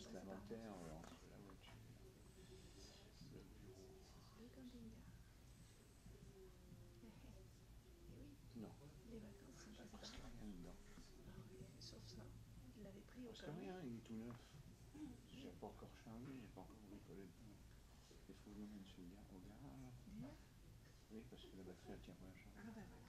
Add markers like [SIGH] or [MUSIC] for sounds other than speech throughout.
passe l'inventaire euh, entre la voiture, et le bureau. Non. Les vacances sont pas Parce qu'il rien dedans. Sauf ça. Il l'avait pris au Parce qu'il rien, il est tout neuf. J'ai pas encore changé, j'ai pas encore bricolé dedans. Il faut que je le mette au garage. Oui, parce que la batterie, ne tient pas la charge. Ah, bah, ouais.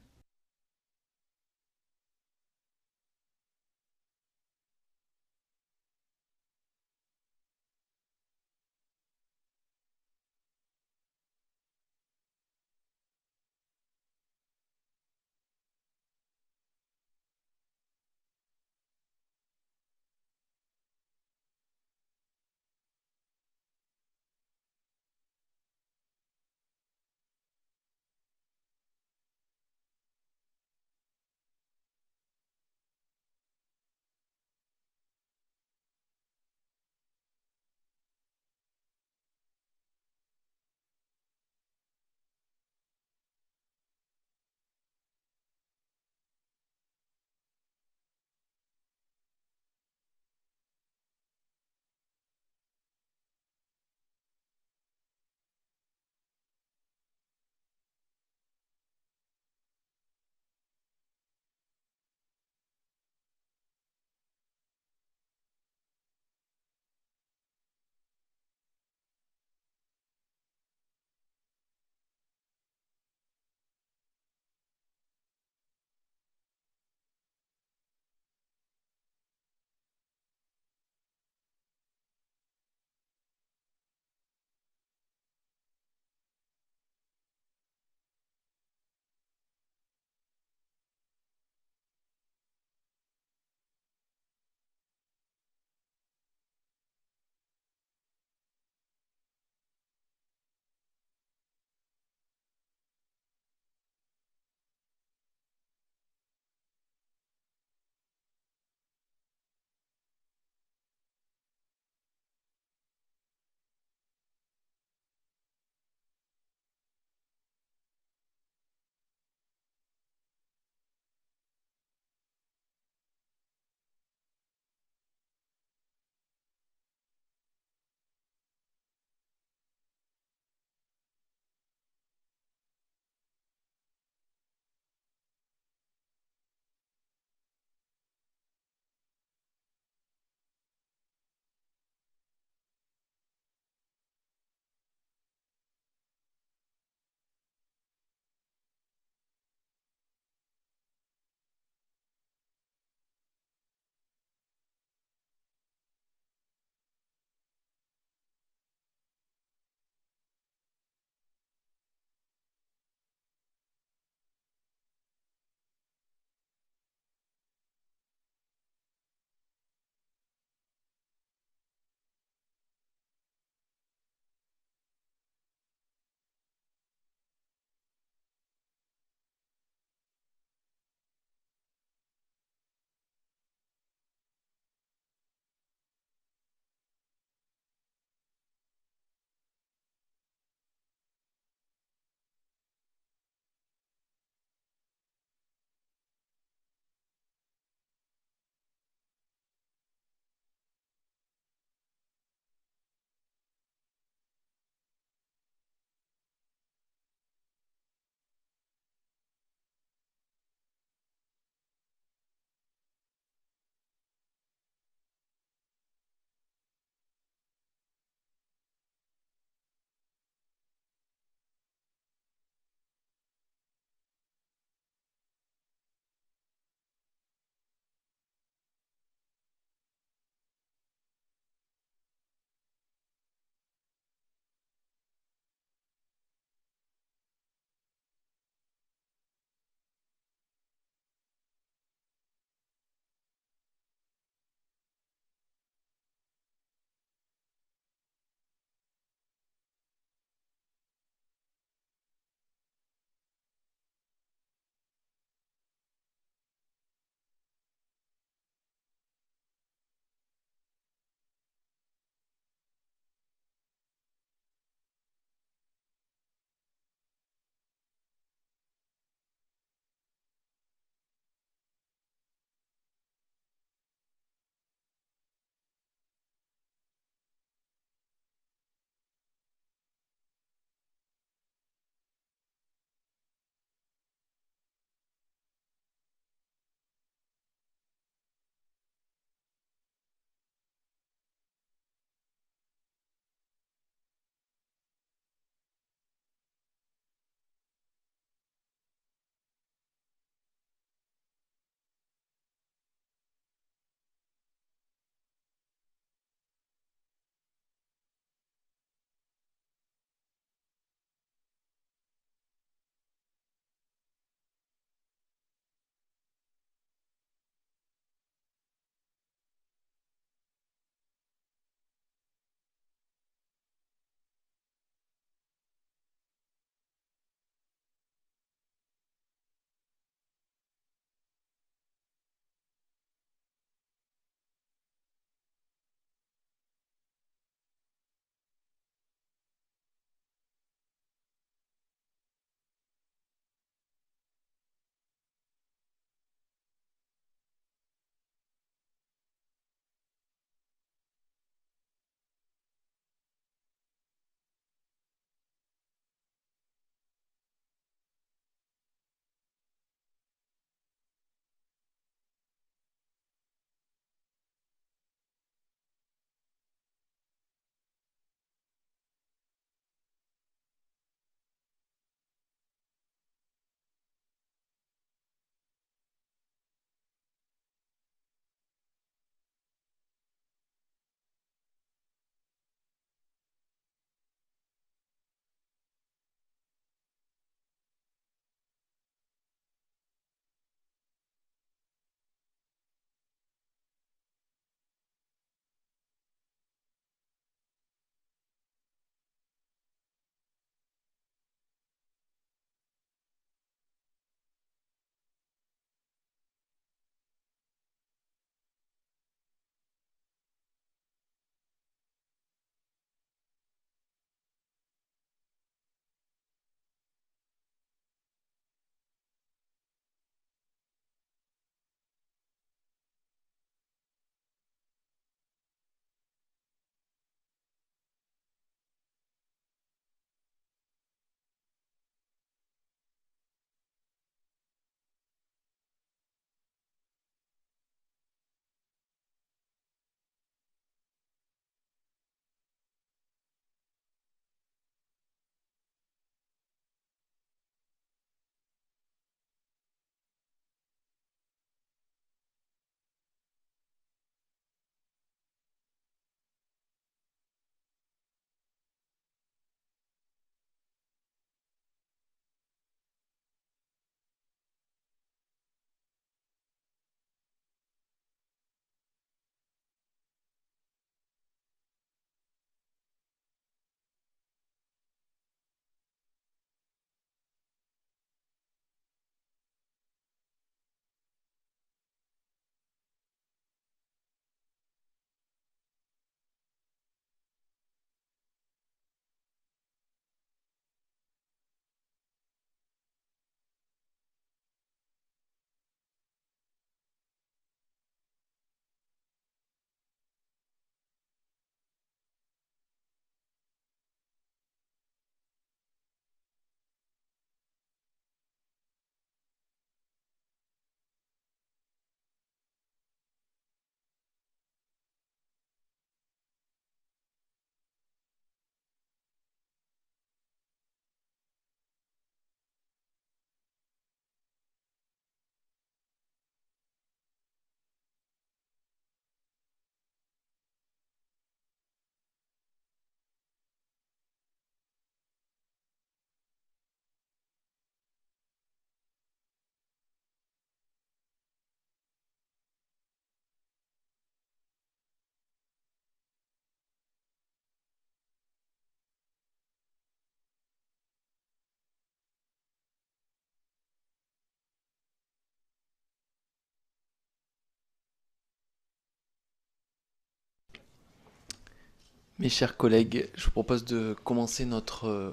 Mes chers collègues, je vous propose de commencer notre euh,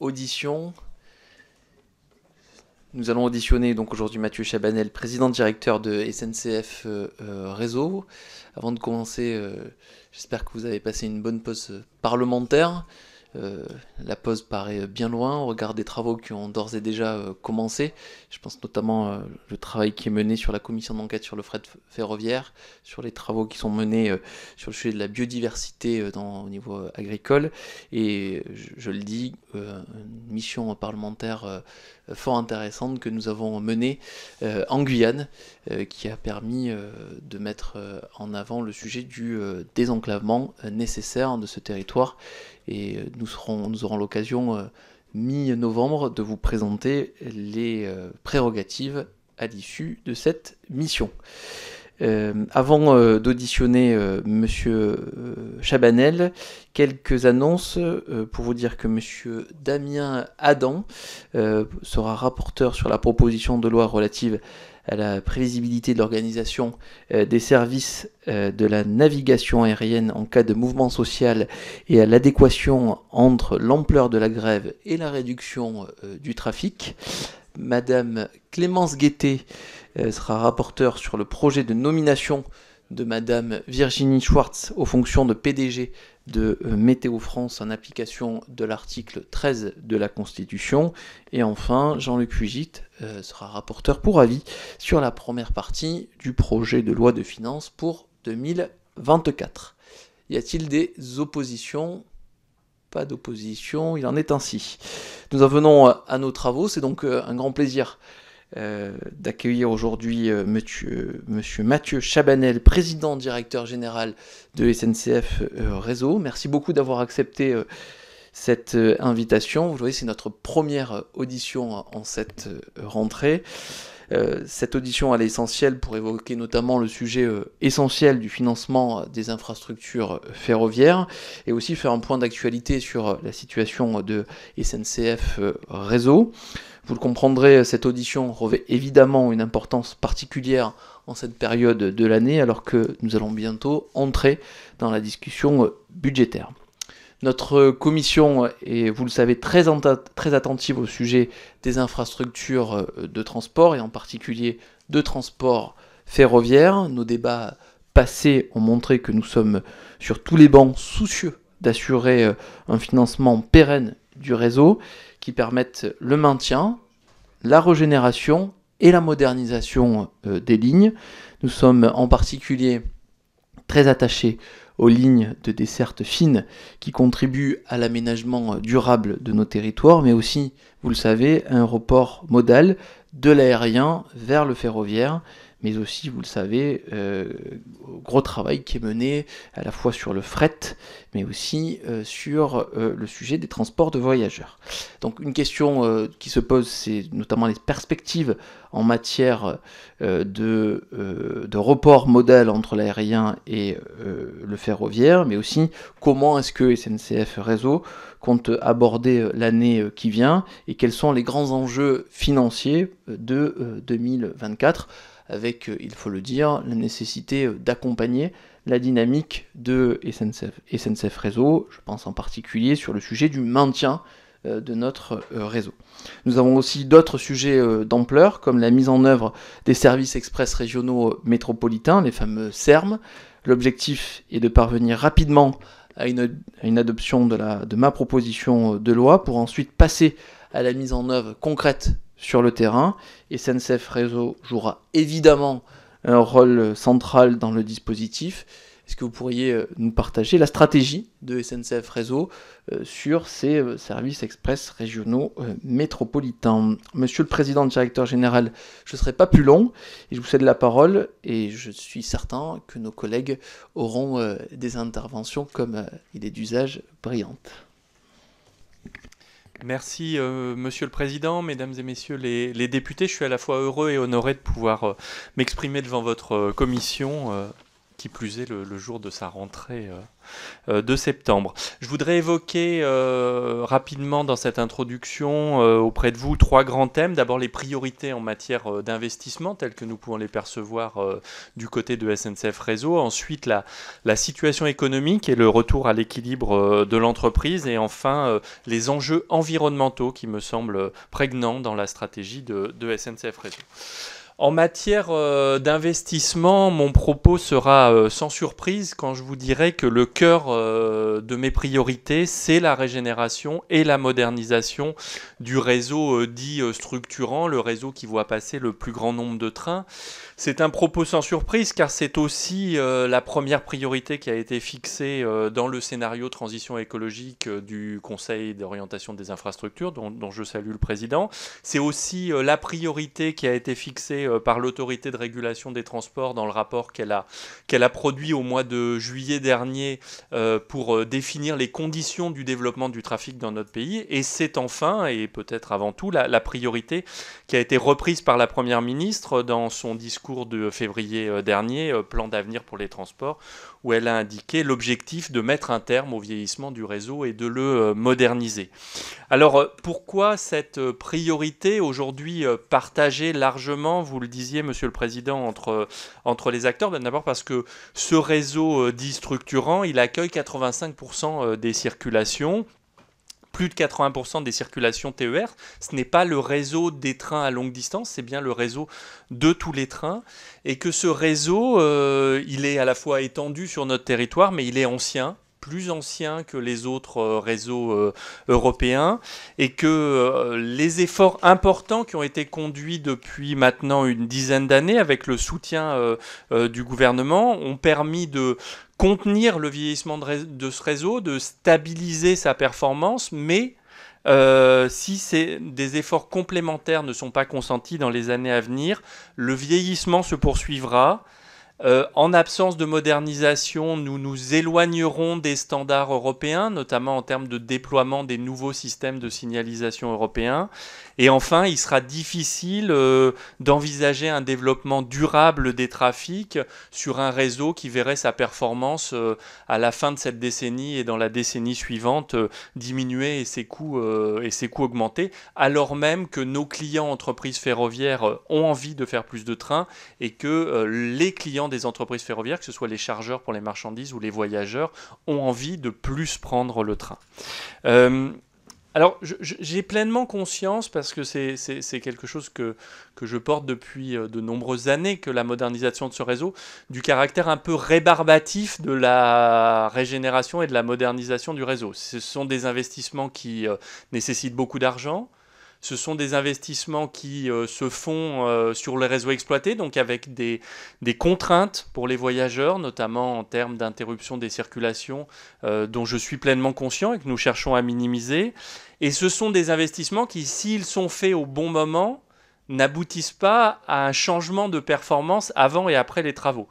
audition. Nous allons auditionner donc aujourd'hui Mathieu Chabanel, président directeur de SNCF euh, euh, Réseau. Avant de commencer, j'espère que vous avez passé une bonne pause parlementaire. Euh, la pause paraît bien loin on regarde des travaux qui ont d'ores et déjà euh, commencé. Je pense notamment euh, le travail qui est mené sur la commission d'enquête sur le fret ferroviaire, sur les travaux qui sont menés sur le sujet de la biodiversité dans, au niveau agricole. Et je, je le dis, une mission parlementaire fort intéressante que nous avons menée en Guyane, qui a permis de mettre en avant le sujet du désenclavement nécessaire de ce territoire et euh, nous, serons, nous aurons l'occasion, euh, mi-novembre, de vous présenter les euh, prérogatives à l'issue de cette mission. avant d'auditionner Monsieur Chabanel, quelques annonces pour vous dire que Monsieur Damien Adam sera rapporteur sur la proposition de loi relative à la prévisibilité de l'organisation euh, des services euh, de la navigation aérienne en cas de mouvement social et à l'adéquation entre l'ampleur de la grève et la réduction euh, du trafic. Madame Clémence Guettet sera rapporteure sur le projet de nomination de Madame Virginie Schwartz aux fonctions de PDG de euh, Météo France en application de l'article 13 de la Constitution. Et enfin, Jean-Luc Fugite euh, sera rapporteur pour avis sur la première partie du projet de loi de finances pour 2024. Y a-t-il des oppositions Pas d'opposition, il en est ainsi. Nous en venons à nos travaux, c'est donc euh, un grand plaisir euh, d'accueillir aujourd'hui euh, monsieur, Mathieu Chabanel, président directeur général de SNCF euh, Réseau. Merci beaucoup d'avoir accepté cette invitation. Vous voyez, c'est notre première audition en cette rentrée. Cette audition elle est essentielle pour évoquer notamment le sujet essentiel du financement des infrastructures ferroviaires et aussi faire un point d'actualité sur la situation de SNCF Réseau. Vous le comprendrez, cette audition revêt évidemment une importance particulière en cette période de l'année, alors que nous allons bientôt entrer dans la discussion budgétaire. Notre commission est, vous le savez, très, attentive au sujet des infrastructures de transport et en particulier de transport ferroviaire. Nos débats passés ont montré que nous sommes sur tous les bancs soucieux d'assurer un financement pérenne du réseau qui permettent le maintien, la régénération et la modernisation euh, des lignes. Nous sommes en particulier très attachés aux lignes de desserte fine qui contribuent à l'aménagement euh, durable de nos territoires, mais aussi, vous le savez, un report modal de l'aérien vers le ferroviaire mais aussi, vous le savez, euh, gros travail qui est mené à la fois sur le fret, mais aussi euh, sur euh, le sujet des transports de voyageurs. Donc une question qui se pose, c'est notamment les perspectives en matière de, de, report modèle entre l'aérien et le ferroviaire, mais aussi comment est-ce que SNCF Réseau compte aborder l'année qui vient et quels sont les grands enjeux financiers de 2024 avec, euh, il faut le dire, la nécessité euh, d'accompagner la dynamique de SNCF, Réseau, je pense en particulier sur le sujet du maintien euh, de notre réseau. Nous avons aussi d'autres sujets d'ampleur, comme la mise en œuvre des services express régionaux métropolitains, les fameux CERM. L'objectif est de parvenir rapidement à une, adoption de ma proposition de loi pour ensuite passer à la mise en œuvre concrète sur le terrain. SNCF Réseau jouera évidemment un rôle central dans le dispositif. Est-ce que vous pourriez euh, nous partager la stratégie de SNCF Réseau euh, sur ces euh, services express régionaux métropolitains Monsieur le Président, Directeur Général, je ne serai pas plus long et je vous cède la parole et je suis certain que nos collègues auront des interventions comme il est d'usage brillantes. Merci, euh, Monsieur le Président, Mesdames et Messieurs les, députés. Je suis à la fois heureux et honoré de pouvoir euh, m'exprimer devant votre euh, commission plus est le, jour de sa rentrée euh, euh, de septembre. Je voudrais évoquer euh, rapidement dans cette introduction auprès de vous trois grands thèmes. D'abord les priorités en matière d'investissement telles que nous pouvons les percevoir du côté de SNCF Réseau. Ensuite la, situation économique et le retour à l'équilibre de l'entreprise. Et enfin les enjeux environnementaux qui me semblent prégnants dans la stratégie de, de SNCF Réseau. En matière euh, d'investissement, mon propos sera euh, sans surprise quand je vous dirai que le cœur euh, de mes priorités, c'est la régénération et la modernisation du réseau dit structurant, le réseau qui voit passer le plus grand nombre de trains. C'est un propos sans surprise car c'est aussi euh, la première priorité qui a été fixée euh, dans le scénario transition écologique euh, du Conseil d'orientation des infrastructures dont, je salue le président. C'est aussi la priorité qui a été fixée par l'autorité de régulation des transports dans le rapport qu'elle a, qu'elle a produit au mois de juillet dernier pour définir les conditions du développement du trafic dans notre pays. Et c'est enfin, et peut-être avant tout, la priorité qui a été reprise par la Première ministre dans son discours cours de février euh, dernier, euh, Plan d'avenir pour les transports, où elle a indiqué l'objectif de mettre un terme au vieillissement du réseau et de le euh, moderniser. Alors pourquoi cette priorité aujourd'hui partagée largement, vous le disiez Monsieur le Président, entre, entre les acteurs ben, D'abord parce que ce réseau dit structurant, il accueille 85% des circulations plus de 80% des circulations TER. Ce n'est pas le réseau des trains à longue distance, c'est bien le réseau de tous les trains. Et que ce réseau, euh, il est à la fois étendu sur notre territoire, mais il est ancien plus ancien que les autres euh, réseaux euh, européens et que les efforts importants qui ont été conduits depuis maintenant une dizaine d'années avec le soutien du gouvernement ont permis de contenir le vieillissement de, ce réseau, de stabiliser sa performance, mais euh, si des efforts complémentaires ne sont pas consentis dans les années à venir, le vieillissement se poursuivra. Euh, en absence de modernisation, nous nous éloignerons des standards européens, notamment en termes de déploiement des nouveaux systèmes de signalisation européens. Et enfin, il sera difficile euh, d'envisager un développement durable des trafics sur un réseau qui verrait sa performance euh, à la fin de cette décennie et dans la décennie suivante euh, diminuer et ses coûts et ses coûts augmenter, alors même que nos clients entreprises ferroviaires ont envie de faire plus de trains et que les clients des entreprises ferroviaires, que ce soit les chargeurs pour les marchandises ou les voyageurs, ont envie de plus prendre le train. Alors, j'ai pleinement conscience, parce que c'est quelque chose que, je porte depuis euh, de nombreuses années, que la modernisation de ce réseau, du caractère un peu rébarbatif de la régénération et de la modernisation du réseau. Ce sont des investissements qui euh, nécessitent beaucoup d'argent, ce sont des investissements qui euh, se font euh, sur les réseaux exploités, donc avec des, contraintes pour les voyageurs, notamment en termes d'interruption des circulations, euh, dont je suis pleinement conscient et que nous cherchons à minimiser. Et ce sont des investissements qui, s'ils sont faits au bon moment, n'aboutissent pas à un changement de performance avant et après les travaux.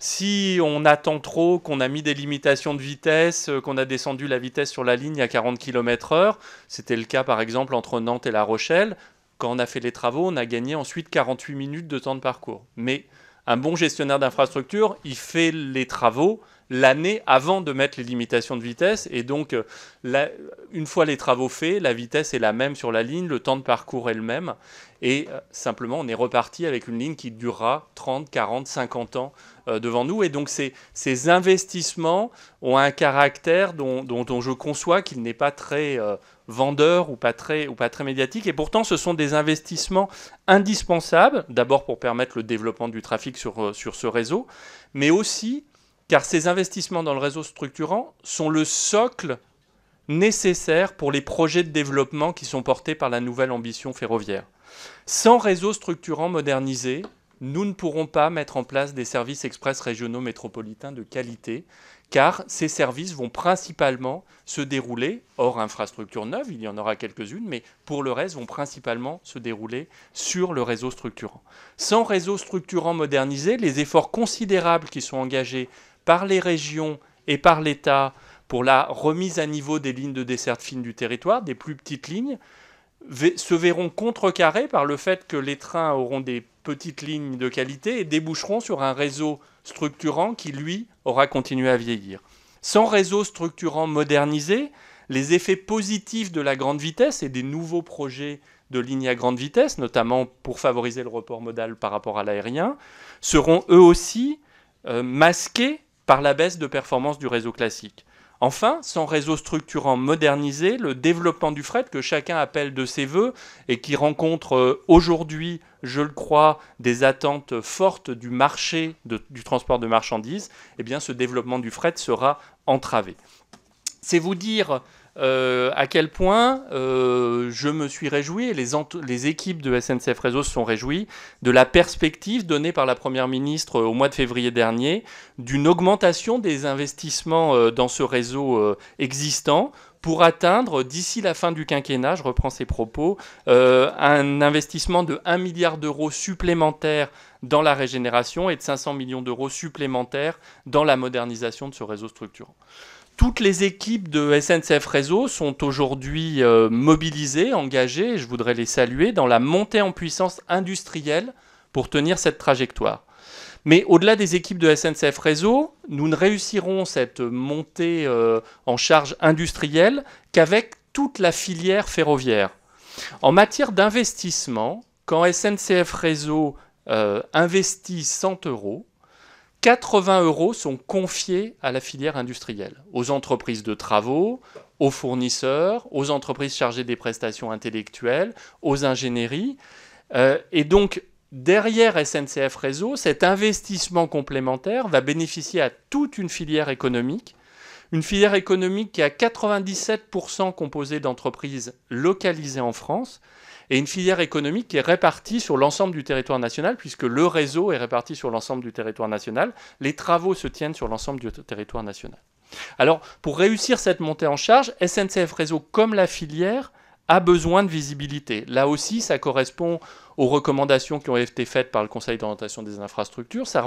Si on attend trop, qu'on a mis des limitations de vitesse, euh, qu'on a descendu la vitesse sur la ligne à 40 km/h, c'était le cas par exemple entre Nantes et La Rochelle, quand on a fait les travaux, on a gagné ensuite 48 minutes de temps de parcours. Mais un bon gestionnaire d'infrastructure, il fait les travaux l'année avant de mettre les limitations de vitesse. Et donc, euh, une fois les travaux faits, la vitesse est la même sur la ligne, le temps de parcours est le même. Et euh, simplement, on est reparti avec une ligne qui durera 30, 40, 50 ans euh, devant nous. Et donc, ces, investissements ont un caractère dont, je conçois qu'il n'est pas très vendeurs ou pas très, ou médiatiques. Et pourtant, ce sont des investissements indispensables, d'abord pour permettre le développement du trafic sur, euh, sur ce réseau, mais aussi car ces investissements dans le réseau structurant sont le socle nécessaire pour les projets de développement qui sont portés par la nouvelle ambition ferroviaire. Sans réseau structurant modernisé, nous ne pourrons pas mettre en place des services express régionaux métropolitains de qualité, car ces services vont principalement se dérouler, hors infrastructures neuves, il y en aura quelques-unes, mais pour le reste, vont principalement se dérouler sur le réseau structurant. Sans réseau structurant modernisé, les efforts considérables qui sont engagés par les régions et par l'État pour la remise à niveau des lignes de desserte fines du territoire, des plus petites lignes, se verront contrecarrés par le fait que les trains auront des petites lignes de qualité et déboucheront sur un réseau structurant qui, lui, aura continué à vieillir. Sans réseau structurant modernisé, les effets positifs de la grande vitesse et des nouveaux projets de lignes à grande vitesse, notamment pour favoriser le report modal par rapport à l'aérien, seront eux aussi euh, masqués par la baisse de performance du réseau classique. Enfin, sans réseau structurant modernisé, le développement du fret que chacun appelle de ses voeux et qui rencontre euh, aujourd'hui, je le crois, des attentes fortes du marché du transport de marchandises, eh bien ce développement du fret sera entravé. C'est vous dire euh, à quel point euh, je me suis réjoui, et les, équipes de SNCF Réseau se sont réjouies, de la perspective donnée par la Première ministre euh, au mois de février dernier d'une augmentation des investissements dans ce réseau existant pour atteindre d'ici la fin du quinquennat, je reprends ses propos, un investissement de 1 milliard d'euros supplémentaires dans la régénération et de 500 millions d'euros supplémentaires dans la modernisation de ce réseau structurant. Toutes les équipes de SNCF Réseau sont aujourd'hui euh, mobilisées, engagées, et je voudrais les saluer, dans la montée en puissance industrielle pour tenir cette trajectoire. Mais au-delà des équipes de SNCF Réseau, nous ne réussirons cette montée euh, en charge industrielle qu'avec toute la filière ferroviaire. En matière d'investissement, quand SNCF Réseau euh, investit 100 euros, 80 euros sont confiés à la filière industrielle, aux entreprises de travaux, aux fournisseurs, aux entreprises chargées des prestations intellectuelles, aux ingénieries. Euh, et donc, derrière SNCF Réseau, cet investissement complémentaire va bénéficier à toute une filière économique, une filière économique qui est à 97% composée d'entreprises localisées en France, et une filière économique qui est répartie sur l'ensemble du territoire national, puisque le réseau est réparti sur l'ensemble du territoire national, les travaux se tiennent sur l'ensemble du territoire national. Alors, pour réussir cette montée en charge, SNCF Réseau, comme la filière, a besoin de visibilité. Là aussi, ça correspond aux recommandations qui ont été faites par le Conseil d'orientation des infrastructures, ça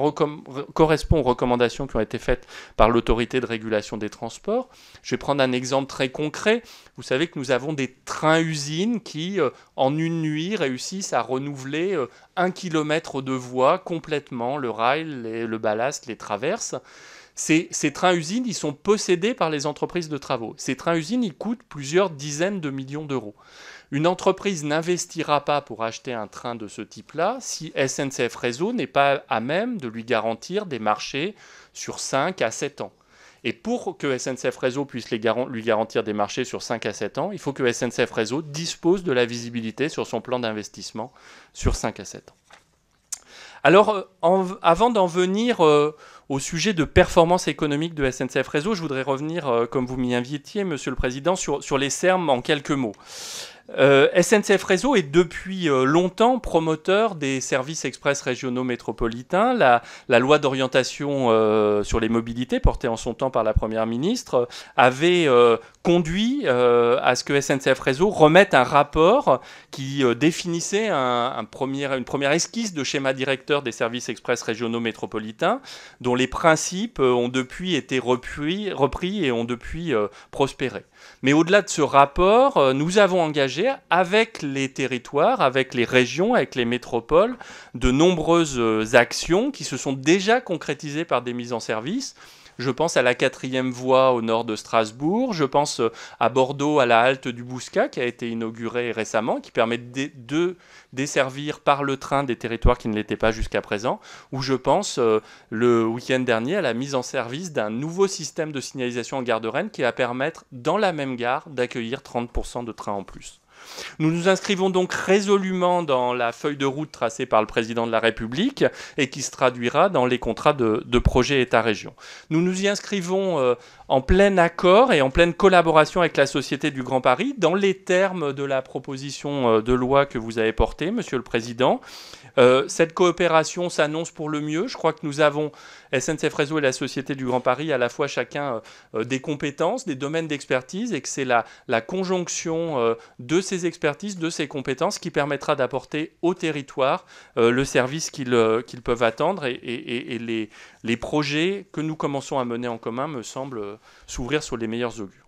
correspond aux recommandations qui ont été faites par l'autorité de régulation des transports. Je vais prendre un exemple très concret. Vous savez que nous avons des trains-usines qui, euh, en une nuit, réussissent à renouveler euh, un kilomètre de voie complètement, le rail, le ballast, les traverses. Ces, ces trains-usines, ils sont possédés par les entreprises de travaux. Ces trains-usines, ils coûtent plusieurs dizaines de millions d'euros. Une entreprise n'investira pas pour acheter un train de ce type-là si SNCF Réseau n'est pas à même de lui garantir des marchés sur 5 à 7 ans. Et pour que SNCF Réseau puisse lui garantir des marchés sur 5 à 7 ans, il faut que SNCF Réseau dispose de la visibilité sur son plan d'investissement sur 5 à 7 ans. Alors, euh, avant d'en venir euh, au sujet de performance économique de SNCF Réseau, je voudrais revenir, euh, comme vous m'y invitiez, Monsieur le Président, sur, sur les CERM en quelques mots. Euh, SNCF Réseau est depuis euh, longtemps promoteur des services express régionaux métropolitains. La, loi d'orientation euh, sur les mobilités, portée en son temps par la Première ministre, avait conduit à ce que SNCF Réseau remette un rapport qui définissait une première esquisse de schéma directeur des services express régionaux métropolitains, dont les principes ont depuis été repris et ont depuis prospéré. Mais au-delà de ce rapport, euh, nous avons engagé avec les territoires, avec les régions, avec les métropoles, de nombreuses euh, actions qui se sont déjà concrétisées par des mises en service je pense à la quatrième voie au nord de Strasbourg, je pense euh, à Bordeaux, à la halte du Bouscat qui a été inaugurée récemment, qui permet de desservir par le train des territoires qui ne l'étaient pas jusqu'à présent, ou je pense euh, le week-end dernier à la mise en service d'un nouveau système de signalisation en gare de Rennes qui va permettre dans la même gare d'accueillir 30% de trains en plus. Nous nous inscrivons donc résolument dans la feuille de route tracée par le président de la République et qui se traduira dans les contrats de, projet État-région. Nous nous y inscrivons euh, en plein accord et en pleine collaboration avec la Société du Grand Paris dans les termes de la proposition euh, de loi que vous avez portée, Monsieur le Président. Euh, cette coopération s'annonce pour le mieux. Je crois que nous avons, SNCF Réseau et la Société du Grand Paris, à la fois chacun euh, euh, des compétences, des domaines d'expertise, et que c'est la, la, conjonction de ces expertises, de ces compétences, qui permettra d'apporter au territoire le service qu'ils peuvent attendre. Et, les, les projets que nous commençons à mener en commun me semblent s'ouvrir sur les meilleurs augures.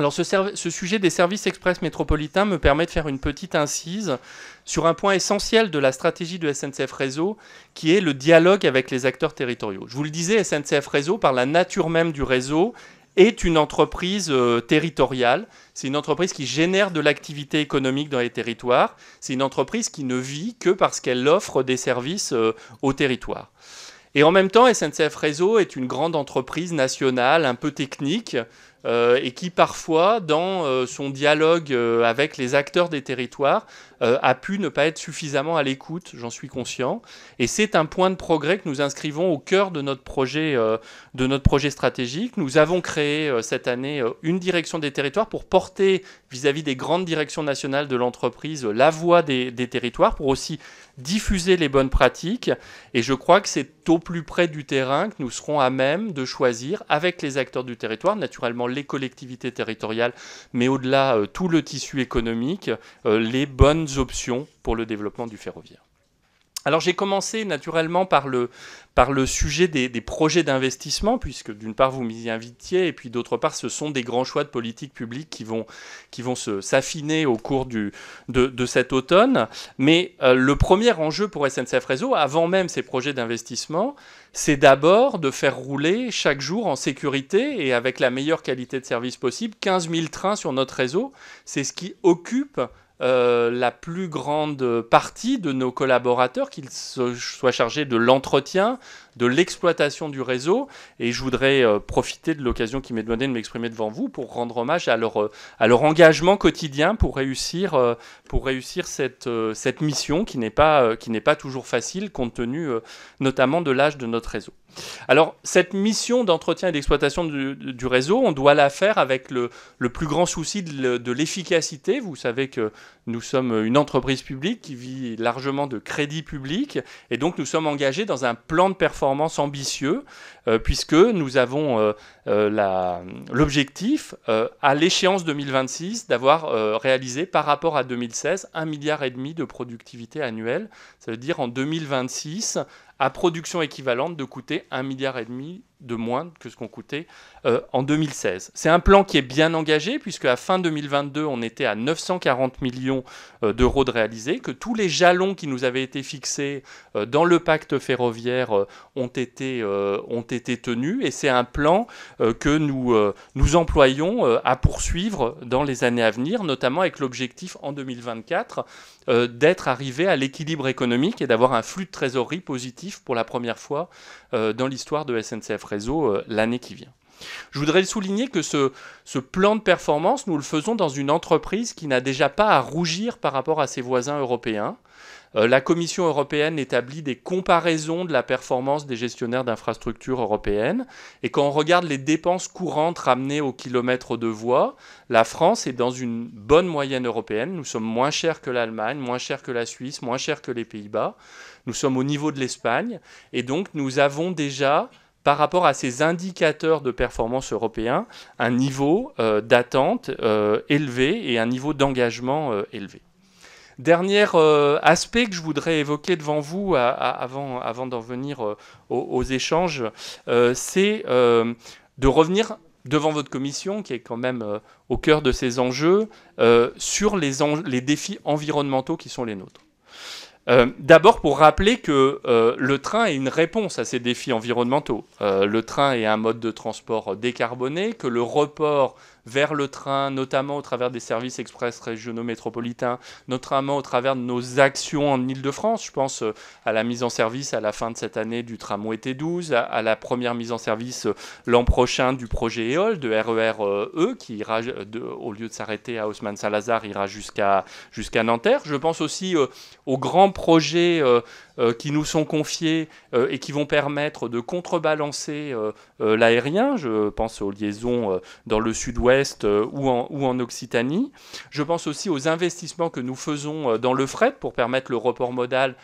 Alors ce, sujet des services express métropolitains me permet de faire une petite incise sur un point essentiel de la stratégie de SNCF Réseau, qui est le dialogue avec les acteurs territoriaux. Je vous le disais, SNCF Réseau, par la nature même du réseau, est une entreprise euh, territoriale. C'est une entreprise qui génère de l'activité économique dans les territoires. C'est une entreprise qui ne vit que parce qu'elle offre des services euh, aux territoires. Et en même temps, SNCF Réseau est une grande entreprise nationale, un peu technique, euh, et qui parfois, dans euh, son dialogue euh, avec les acteurs des territoires, a pu ne pas être suffisamment à l'écoute, j'en suis conscient. Et c'est un point de progrès que nous inscrivons au cœur de notre projet, de notre projet stratégique. Nous avons créé cette année une direction des territoires pour porter vis-à-vis des grandes directions nationales de l'entreprise la voix des territoires, pour aussi diffuser les bonnes pratiques. Et je crois que c'est au plus près du terrain que nous serons à même de choisir, avec les acteurs du territoire, naturellement les collectivités territoriales, mais au-delà euh, tout le tissu économique, euh, les bonnes options pour le développement du ferroviaire. Alors j'ai commencé naturellement par le, par le sujet des, projets d'investissement, puisque d'une part vous m'y invitiez, et puis d'autre part ce sont des grands choix de politique publique qui vont, qui vont s'affiner au cours du, de, cet automne. Mais euh, le premier enjeu pour SNCF Réseau, avant même ces projets d'investissement, c'est d'abord de faire rouler chaque jour en sécurité et avec la meilleure qualité de service possible 15 000 trains sur notre réseau. C'est ce qui occupe euh, la plus grande partie de nos collaborateurs, qu'ils soient chargés de l'entretien, de l'exploitation du réseau. Et je voudrais euh, profiter de l'occasion qui m'est donnée de m'exprimer devant vous pour rendre hommage à leur, euh, à leur engagement quotidien pour réussir, pour réussir cette, cette mission qui n'est pas, qui pas toujours facile compte tenu notamment de l'âge de notre réseau. Alors, cette mission d'entretien et d'exploitation du, réseau, on doit la faire avec le, le plus grand souci de, l'efficacité. Vous savez que nous sommes une entreprise publique qui vit largement de crédits publics, et donc nous sommes engagés dans un plan de performance ambitieux euh, puisque nous avons euh, euh, l'objectif à l'échéance 2026 d'avoir réalisé par rapport à 2016 un milliard et demi de productivité annuelle. Ça veut dire en 2026 à production équivalente de coûter un milliard et demi de moins que ce qu'on coûtait euh, en 2016. C'est un plan qui est bien engagé, puisque à fin 2022, on était à 940 millions euh, d'euros de réalisés, que tous les jalons qui nous avaient été fixés euh, dans le pacte ferroviaire ont, été, ont été tenus, et c'est un plan que nous, nous employons à poursuivre dans les années à venir, notamment avec l'objectif en 2024 euh, d'être arrivé à l'équilibre économique et d'avoir un flux de trésorerie positif pour la première fois euh, dans l'histoire de SNCF Réseau euh, l'année qui vient. Je voudrais souligner que ce, plan de performance, nous le faisons dans une entreprise qui n'a déjà pas à rougir par rapport à ses voisins européens. Euh, la Commission européenne établit des comparaisons de la performance des gestionnaires d'infrastructures européennes. Et quand on regarde les dépenses courantes ramenées au kilomètre de voie, la France est dans une bonne moyenne européenne. Nous sommes moins chers que l'Allemagne, moins chers que la Suisse, moins chers que les Pays-Bas. Nous sommes au niveau de l'Espagne. Et donc, nous avons déjà par rapport à ces indicateurs de performance européens un niveau euh, d'attente euh, élevé et un niveau d'engagement euh, élevé. Dernier aspect que je voudrais évoquer devant vous avant, d'en venir aux, échanges, c'est de revenir devant votre commission, qui est quand même au cœur de ces enjeux, sur les défis environnementaux qui sont les nôtres. Euh, d'abord pour rappeler que euh, le train est une réponse à ces défis environnementaux. Euh, le train est un mode de transport décarboné, que le report vers le train, notamment au travers des services express régionaux métropolitains, notamment au travers de nos actions en Ile-de-France. Je pense euh, à la mise en service à la fin de cette année du tramway T12, à, la première mise en service euh, l'an prochain du projet EOL, de RERE, euh, e, qui ira, au lieu de s'arrêter à haussmann saint ira jusqu'à jusqu'à Nanterre. Je pense aussi au grand projet. Euh, qui nous sont confiés euh, et qui vont permettre de contrebalancer euh, l'aérien. Je pense aux liaisons dans le sud-ouest ou, en, Occitanie. Je pense aussi aux investissements que nous faisons dans le fret pour permettre le report modal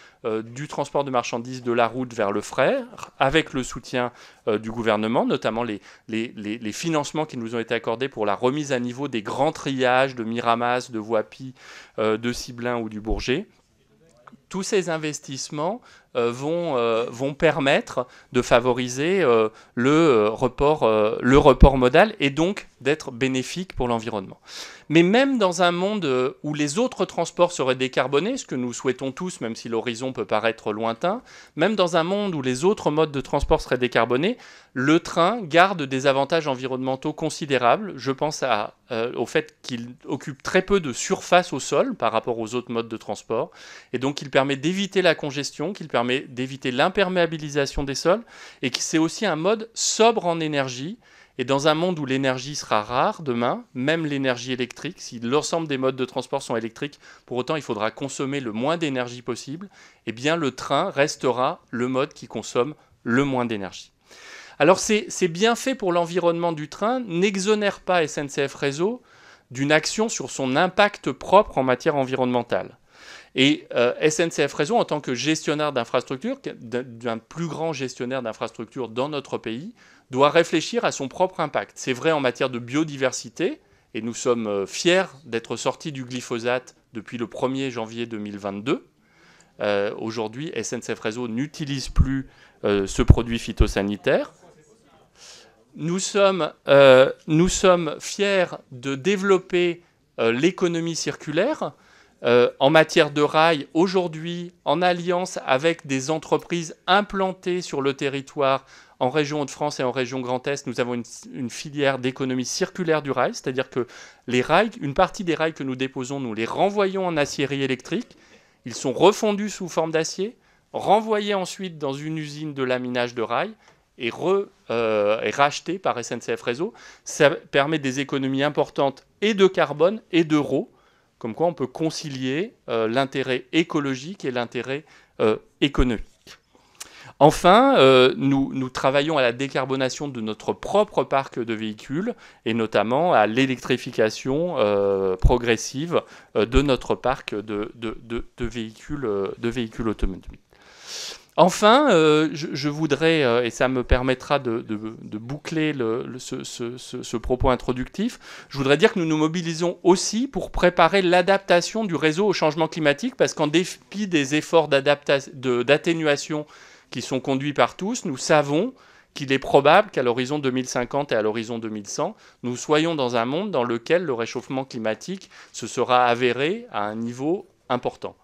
du transport de marchandises de la route vers le fret, avec le soutien du gouvernement, notamment les, financements qui nous ont été accordés pour la remise à niveau des grands triages de Miramas, de Voipy, de Ciblin ou du Bourget tous ces investissements euh, vont, euh, vont permettre de favoriser euh, le, report, le report modal et donc d'être bénéfique pour l'environnement. Mais même dans un monde euh, où les autres transports seraient décarbonés, ce que nous souhaitons tous, même si l'horizon peut paraître lointain, même dans un monde où les autres modes de transport seraient décarbonés, le train garde des avantages environnementaux considérables. Je pense euh, au fait qu'il occupe très peu de surface au sol par rapport aux autres modes de transport, et donc il permet d'éviter la congestion, qu'il permet d'éviter l'imperméabilisation des sols, et que c'est aussi un mode sobre en énergie et dans un monde où l'énergie sera rare demain, même l'énergie électrique, si l'ensemble des modes de transport sont électriques, pour autant il faudra consommer le moins d'énergie possible, eh bien le train restera le mode qui consomme le moins d'énergie. Alors ces, bienfaits pour l'environnement du train n'exonèrent pas SNCF Réseau d'une action sur son impact propre en matière environnementale. Et euh, SNCF Réseau, en tant que gestionnaire d'infrastructures, d'un plus grand gestionnaire d'infrastructures dans notre pays, doit réfléchir à son propre impact. C'est vrai en matière de biodiversité, et nous sommes euh, fiers d'être sortis du glyphosate depuis le 1er janvier 2022. Euh, aujourd'hui, SNCF Réseau n'utilise plus euh, ce produit phytosanitaire. Nous sommes, nous sommes fiers de développer l'économie circulaire. en matière de rail, aujourd'hui, en alliance avec des entreprises implantées sur le territoire en région Hauts-de-France et en région Grand Est, nous avons une, filière d'économie circulaire du rail, c'est-à-dire que les rails, une partie des rails que nous déposons, nous les renvoyons en aciérie électrique. Ils sont refondus sous forme d'acier, renvoyés ensuite dans une usine de laminage de rails euh, et, rachetés par SNCF Réseau. Ça permet des économies importantes et de carbone et d'euros, comme quoi on peut concilier euh, l'intérêt écologique et l'intérêt euh, économique. Enfin, euh, nous, travaillons à la décarbonation de notre propre parc de véhicules et notamment à l'électrification euh, progressive euh, de notre parc de, véhicules, de véhicules automobiles. Enfin, je, voudrais, et ça me permettra de, boucler ce, propos introductif, je voudrais dire que nous nous mobilisons aussi pour préparer l'adaptation du réseau au changement climatique, parce qu'en dépit des efforts d'atténuation qui sont conduits par tous, nous savons qu'il est probable qu'à l'horizon 2050 et à l'horizon 2100, nous soyons dans un monde dans lequel le réchauffement climatique se sera avéré à un niveau important.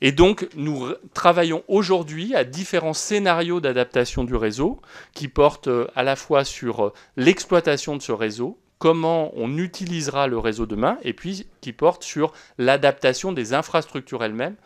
Et donc, nous travaillons aujourd'hui à différents scénarios d'adaptation du réseau qui portent euh, à la fois sur euh, l'exploitation de ce réseau, comment on utilisera le réseau demain, et puis qui porte sur l'adaptation des infrastructures elles-mêmes.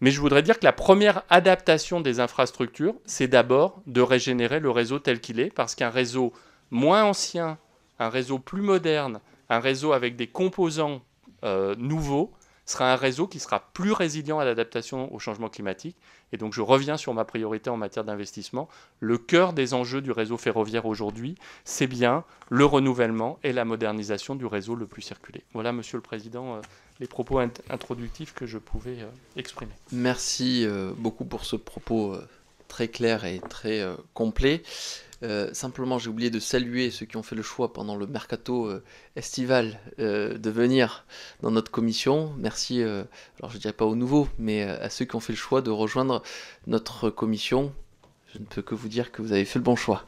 Mais je voudrais dire que la première adaptation des infrastructures, c'est d'abord de régénérer le réseau tel qu'il est, parce qu'un réseau moins ancien, un réseau plus moderne, un réseau avec des composants euh, nouveaux, sera un réseau qui sera plus résilient à l'adaptation au changement climatique. Et donc je reviens sur ma priorité en matière d'investissement. Le cœur des enjeux du réseau ferroviaire aujourd'hui, c'est bien le renouvellement et la modernisation du réseau le plus circulé. Voilà, Monsieur le Président, euh, les propos introductifs que je pouvais euh, exprimer. Merci euh, beaucoup pour ce propos très clair et très complet. Euh, simplement, j'ai oublié de saluer ceux qui ont fait le choix pendant le mercato euh, estival euh, de venir dans notre commission. Merci, alors je ne dirais pas aux nouveaux, mais à ceux qui ont fait le choix de rejoindre notre commission. Je ne peux que vous dire que vous avez fait le bon choix.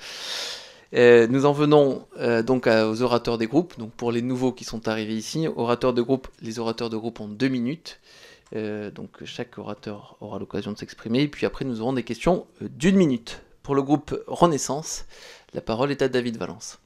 nous en venons donc aux orateurs des groupes. Donc pour les nouveaux qui sont arrivés ici, orateurs de groupe, les orateurs de groupe ont deux minutes. donc chaque orateur aura l'occasion de s'exprimer. Et puis après, nous aurons des questions d'une minute. Pour le groupe Renaissance, la parole est à David Valence.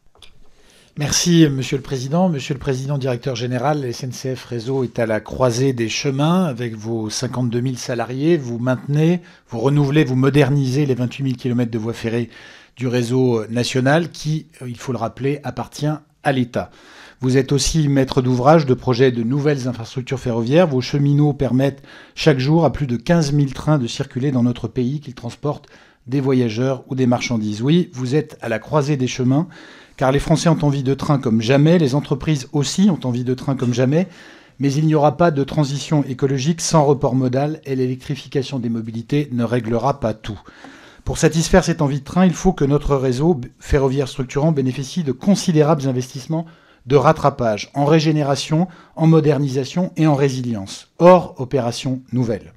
Merci, Monsieur le Président. Monsieur le Président directeur général, SNCF Réseau est à la croisée des chemins avec vos 52 000 salariés. Vous maintenez, vous renouvelez, vous modernisez les 28 000 km de voies ferrées du réseau national qui, euh, il faut le rappeler, appartient à l'État. Vous êtes aussi maître d'ouvrage de projets de nouvelles infrastructures ferroviaires. Vos cheminots permettent chaque jour à plus de 15 000 trains de circuler dans notre pays qu'ils transportent des voyageurs ou des marchandises. Oui, vous êtes à la croisée des chemins, car les Français ont envie de train comme jamais, les entreprises aussi ont envie de train comme jamais, mais il n'y aura pas de transition écologique sans report modal et l'électrification des mobilités ne réglera pas tout. Pour satisfaire cette envie de train, il faut que notre réseau ferroviaire structurant bénéficie de considérables investissements de rattrapage en régénération, en modernisation et en résilience, hors opération nouvelle.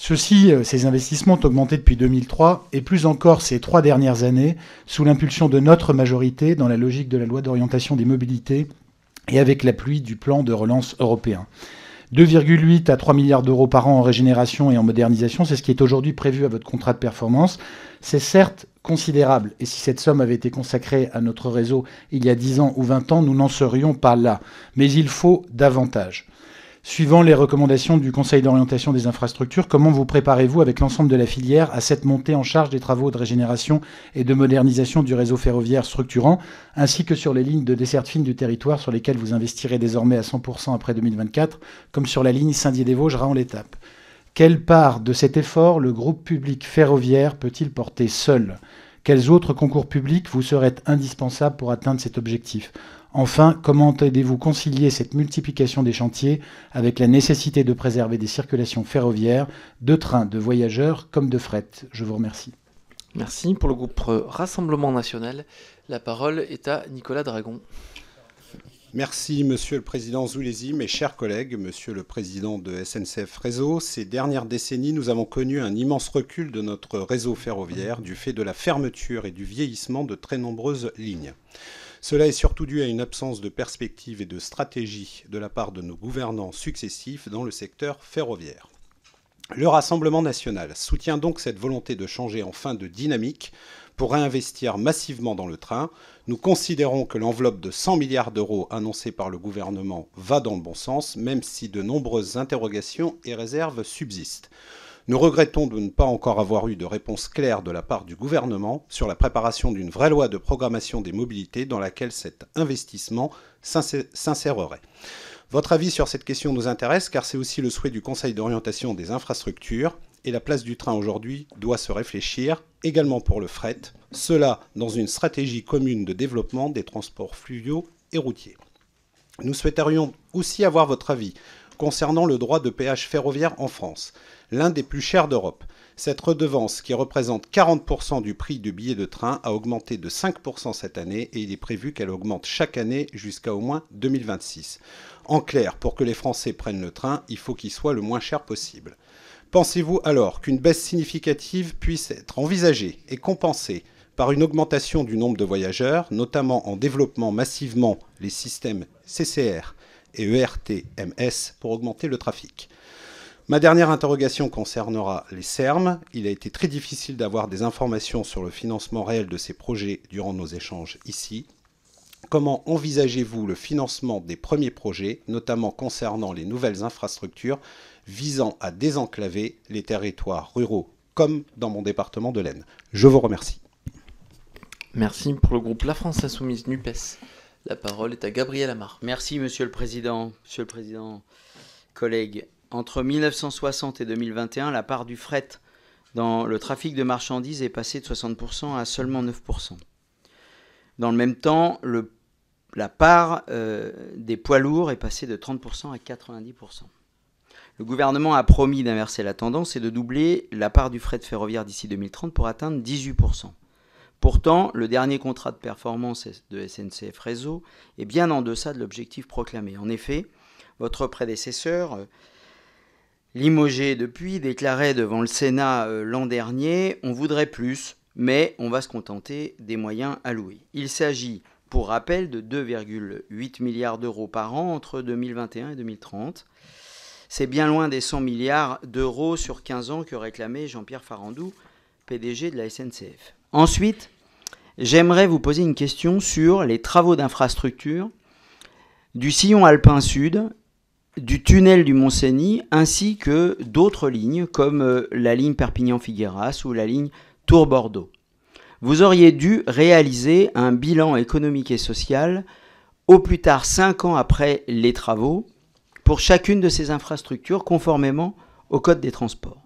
Ceci, euh, ces investissements ont augmenté depuis 2003 et plus encore ces trois dernières années, sous l'impulsion de notre majorité dans la logique de la loi d'orientation des mobilités et avec l'appui du plan de relance européen. 2,8 à 3 milliards d'euros par an en régénération et en modernisation, c'est ce qui est aujourd'hui prévu à votre contrat de performance. C'est certes considérable, et si cette somme avait été consacrée à notre réseau il y a 10 ans ou 20 ans, nous n'en serions pas là. Mais il faut davantage. Suivant les recommandations du Conseil d'orientation des infrastructures, comment vous préparez-vous avec l'ensemble de la filière à cette montée en charge des travaux de régénération et de modernisation du réseau ferroviaire structurant, ainsi que sur les lignes de desserte fine du territoire sur lesquelles vous investirez désormais à 100% après 2024, comme sur la ligne Saint-Dié-des-Vosges en l'étape Quelle part de cet effort le groupe public ferroviaire peut-il porter seul quels autres concours publics vous seraient indispensables pour atteindre cet objectif Enfin, comment aidez vous concilier cette multiplication des chantiers avec la nécessité de préserver des circulations ferroviaires, de trains, de voyageurs comme de fret Je vous remercie. Merci. Pour le groupe euh, Rassemblement national, la parole est à Nicolas Dragon. Merci, Monsieur le Président Zulesi. mes chers collègues, Monsieur le Président de SNCF Réseau. Ces dernières décennies, nous avons connu un immense recul de notre réseau ferroviaire du fait de la fermeture et du vieillissement de très nombreuses lignes. Cela est surtout dû à une absence de perspective et de stratégie de la part de nos gouvernants successifs dans le secteur ferroviaire. Le Rassemblement national soutient donc cette volonté de changer enfin de dynamique pour réinvestir massivement dans le train. Nous considérons que l'enveloppe de 100 milliards d'euros annoncée par le gouvernement va dans le bon sens, même si de nombreuses interrogations et réserves subsistent. Nous regrettons de ne pas encore avoir eu de réponse claire de la part du gouvernement sur la préparation d'une vraie loi de programmation des mobilités dans laquelle cet investissement s'insérerait. Votre avis sur cette question nous intéresse car c'est aussi le souhait du Conseil d'orientation des infrastructures et la place du train aujourd'hui doit se réfléchir également pour le fret, cela dans une stratégie commune de développement des transports fluviaux et routiers. Nous souhaiterions aussi avoir votre avis concernant le droit de péage ferroviaire en France l'un des plus chers d'Europe. Cette redevance, qui représente 40% du prix du billet de train, a augmenté de 5% cette année et il est prévu qu'elle augmente chaque année jusqu'à au moins 2026. En clair, pour que les Français prennent le train, il faut qu'il soit le moins cher possible. Pensez-vous alors qu'une baisse significative puisse être envisagée et compensée par une augmentation du nombre de voyageurs, notamment en développant massivement les systèmes CCR et ERTMS pour augmenter le trafic Ma dernière interrogation concernera les CERM. Il a été très difficile d'avoir des informations sur le financement réel de ces projets durant nos échanges ici. Comment envisagez-vous le financement des premiers projets, notamment concernant les nouvelles infrastructures visant à désenclaver les territoires ruraux, comme dans mon département de l'Aisne Je vous remercie. Merci pour le groupe La France Insoumise NUPES. La parole est à Gabriel Amar. Merci, Monsieur le Président. Monsieur le Président, collègues, entre 1960 et 2021, la part du fret dans le trafic de marchandises est passée de 60% à seulement 9%. Dans le même temps, la part euh, des poids lourds est passée de 30% à 90%. Le gouvernement a promis d'inverser la tendance et de doubler la part du fret ferroviaire d'ici 2030 pour atteindre 18%. Pourtant, le dernier contrat de performance de SNCF Réseau est bien en deçà de l'objectif proclamé. En effet, votre prédécesseur Limogé, depuis, déclarait devant le Sénat euh, l'an dernier On voudrait plus, mais on va se contenter des moyens alloués. Il s'agit, pour rappel, de 2,8 milliards d'euros par an entre 2021 et 2030. C'est bien loin des 100 milliards d'euros sur 15 ans que réclamait Jean-Pierre Farandou, PDG de la SNCF. Ensuite, j'aimerais vous poser une question sur les travaux d'infrastructure du sillon alpin sud du tunnel du Mont-Cenis ainsi que d'autres lignes comme euh, la ligne Perpignan-Figueras ou la ligne tour bordeaux Vous auriez dû réaliser un bilan économique et social au plus tard 5 ans après les travaux pour chacune de ces infrastructures conformément au Code des transports.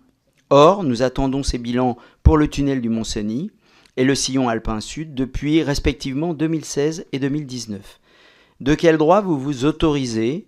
Or, nous attendons ces bilans pour le tunnel du Mont-Cenis et le sillon alpin sud depuis respectivement 2016 et 2019. De quel droit vous vous autorisez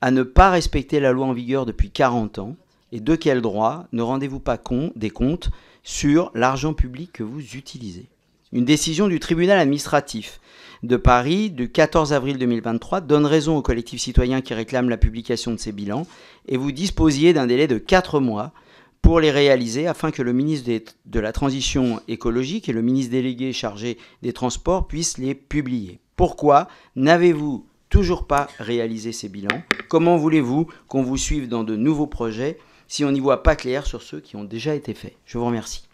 à ne pas respecter la loi en vigueur depuis 40 ans et de quel droit ne rendez-vous pas compte des comptes sur l'argent public que vous utilisez Une décision du tribunal administratif de Paris du 14 avril 2023 donne raison au collectif citoyen qui réclame la publication de ces bilans et vous disposiez d'un délai de 4 mois pour les réaliser afin que le ministre de la Transition écologique et le ministre délégué chargé des Transports puissent les publier. Pourquoi n'avez-vous toujours pas réalisé ces bilans Comment voulez-vous qu'on vous suive dans de nouveaux projets si on n'y voit pas clair sur ceux qui ont déjà été faits Je vous remercie.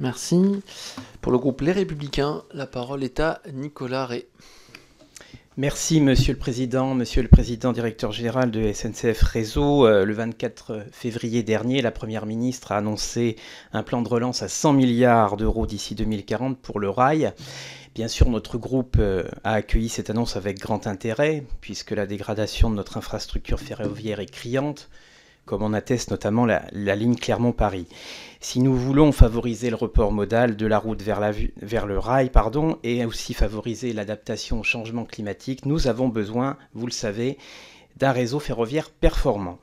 Merci. Pour le groupe Les Républicains, la parole est à Nicolas Rey. Merci Monsieur le Président, Monsieur le Président directeur général de SNCF Réseau. Euh, le 24 février dernier, la Première ministre a annoncé un plan de relance à 100 milliards d'euros d'ici 2040 pour le rail. Bien sûr, notre groupe euh, a accueilli cette annonce avec grand intérêt, puisque la dégradation de notre infrastructure ferroviaire est criante, comme en atteste notamment la, ligne Clermont-Paris. Si nous voulons favoriser le report modal de la route vers, vers le rail pardon, et aussi favoriser l'adaptation au changement climatique, nous avons besoin, vous le savez, d'un réseau ferroviaire performant.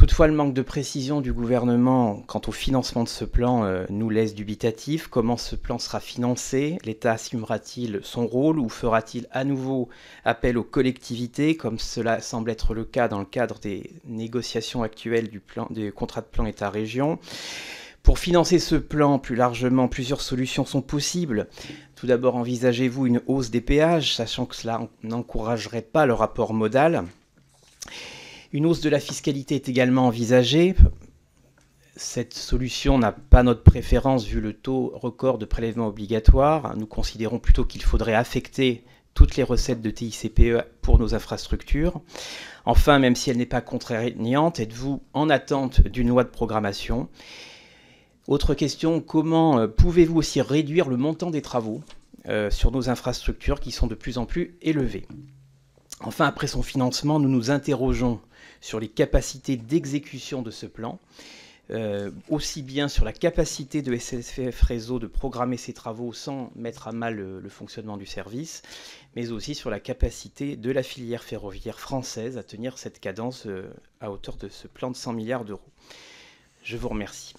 Toutefois, le manque de précision du gouvernement quant au financement de ce plan euh, nous laisse dubitatif. Comment ce plan sera financé L'État assumera-t-il son rôle ou fera-t-il à nouveau appel aux collectivités, comme cela semble être le cas dans le cadre des négociations actuelles du plan, des contrats de plan État-région pour financer ce plan plus largement, plusieurs solutions sont possibles. Tout d'abord, envisagez-vous une hausse des péages, sachant que cela n'encouragerait pas le rapport modal une hausse de la fiscalité est également envisagée. Cette solution n'a pas notre préférence vu le taux record de prélèvement obligatoire. Nous considérons plutôt qu'il faudrait affecter toutes les recettes de TICPE pour nos infrastructures. Enfin, même si elle n'est pas contraignante, êtes-vous en attente d'une loi de programmation Autre question, comment euh, pouvez-vous aussi réduire le montant des travaux euh, sur nos infrastructures qui sont de plus en plus élevées Enfin, après son financement, nous nous interrogeons sur les capacités d'exécution de ce plan, euh, aussi bien sur la capacité de SFF Réseau de programmer ses travaux sans mettre à mal euh, le, fonctionnement du service, mais aussi sur la capacité de la filière ferroviaire française à tenir cette cadence euh, à hauteur de ce plan de 100 milliards d'euros. Je vous remercie.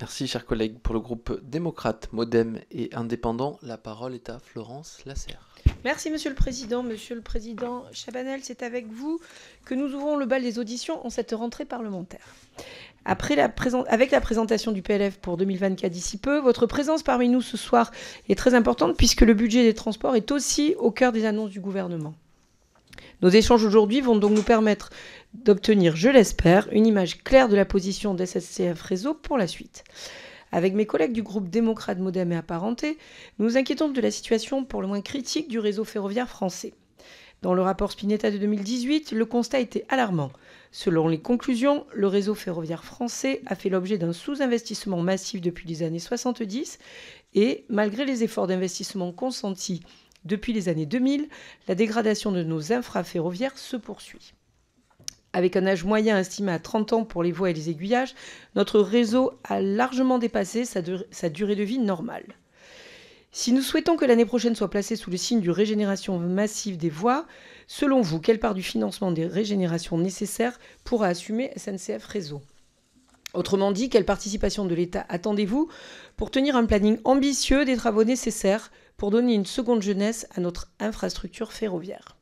Merci, chers collègues. Pour le groupe démocrate, modem et indépendant, la parole est à Florence Lasserre. Merci, monsieur le président. Monsieur le président Chabanel, c'est avec vous que nous ouvrons le bal des auditions en cette rentrée parlementaire. Après la avec la présentation du PLF pour 2024 d'ici peu, votre présence parmi nous ce soir est très importante puisque le budget des transports est aussi au cœur des annonces du gouvernement. Nos échanges aujourd'hui vont donc nous permettre d'obtenir, je l'espère, une image claire de la position d'SSCF Réseau pour la suite. Avec mes collègues du groupe démocrate Modem et Apparenté, nous nous inquiétons de la situation pour le moins critique du réseau ferroviaire français. Dans le rapport Spinetta de 2018, le constat était alarmant. Selon les conclusions, le réseau ferroviaire français a fait l'objet d'un sous-investissement massif depuis les années 70 et, malgré les efforts d'investissement consentis depuis les années 2000, la dégradation de nos ferroviaires se poursuit. Avec un âge moyen estimé à 30 ans pour les voies et les aiguillages, notre réseau a largement dépassé sa, durée de vie normale. Si nous souhaitons que l'année prochaine soit placée sous le signe du régénération massive des voies, selon vous, quelle part du financement des régénérations nécessaires pourra assumer SNCF Réseau Autrement dit, quelle participation de l'État attendez-vous pour tenir un planning ambitieux des travaux nécessaires pour donner une seconde jeunesse à notre infrastructure ferroviaire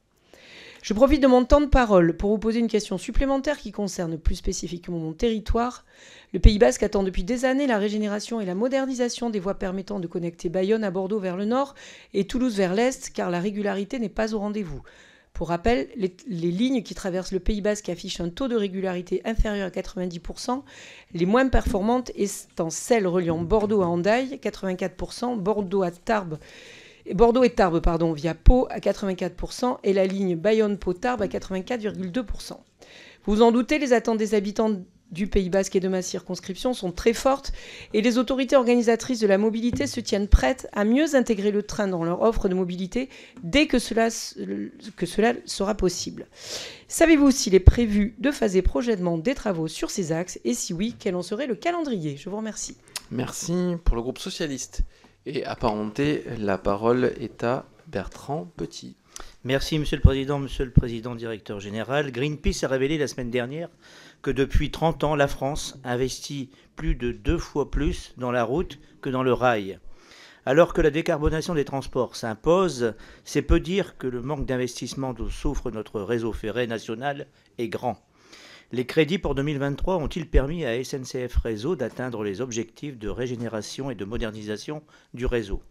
je profite de mon temps de parole pour vous poser une question supplémentaire qui concerne plus spécifiquement mon territoire. Le Pays basque attend depuis des années la régénération et la modernisation des voies permettant de connecter Bayonne à Bordeaux vers le nord et Toulouse vers l'est, car la régularité n'est pas au rendez-vous. Pour rappel, les, lignes qui traversent le Pays basque affichent un taux de régularité inférieur à 90%, les moins performantes étant celles reliant Bordeaux à Andaille, 84%, Bordeaux à Tarbes, Bordeaux et Tarbes, pardon, via Pau à 84% et la ligne Bayonne-Pau-Tarbes à 84,2%. Vous vous en doutez, les attentes des habitants du Pays basque et de ma circonscription sont très fortes et les autorités organisatrices de la mobilité se tiennent prêtes à mieux intégrer le train dans leur offre de mobilité dès que cela, sera possible. Savez-vous s'il est prévu de phaser prochainement des travaux sur ces axes et si oui, quel en serait le calendrier Je vous remercie. Merci pour le groupe socialiste. Et apparenté, la parole est à Bertrand Petit. Merci, Monsieur le Président. Monsieur le Président directeur général, Greenpeace a révélé la semaine dernière que depuis 30 ans, la France investit plus de deux fois plus dans la route que dans le rail. Alors que la décarbonation des transports s'impose, c'est peu dire que le manque d'investissement dont souffre notre réseau ferré national est grand. Les crédits pour 2023 ont-ils permis à SNCF Réseau d'atteindre les objectifs de régénération et de modernisation du réseau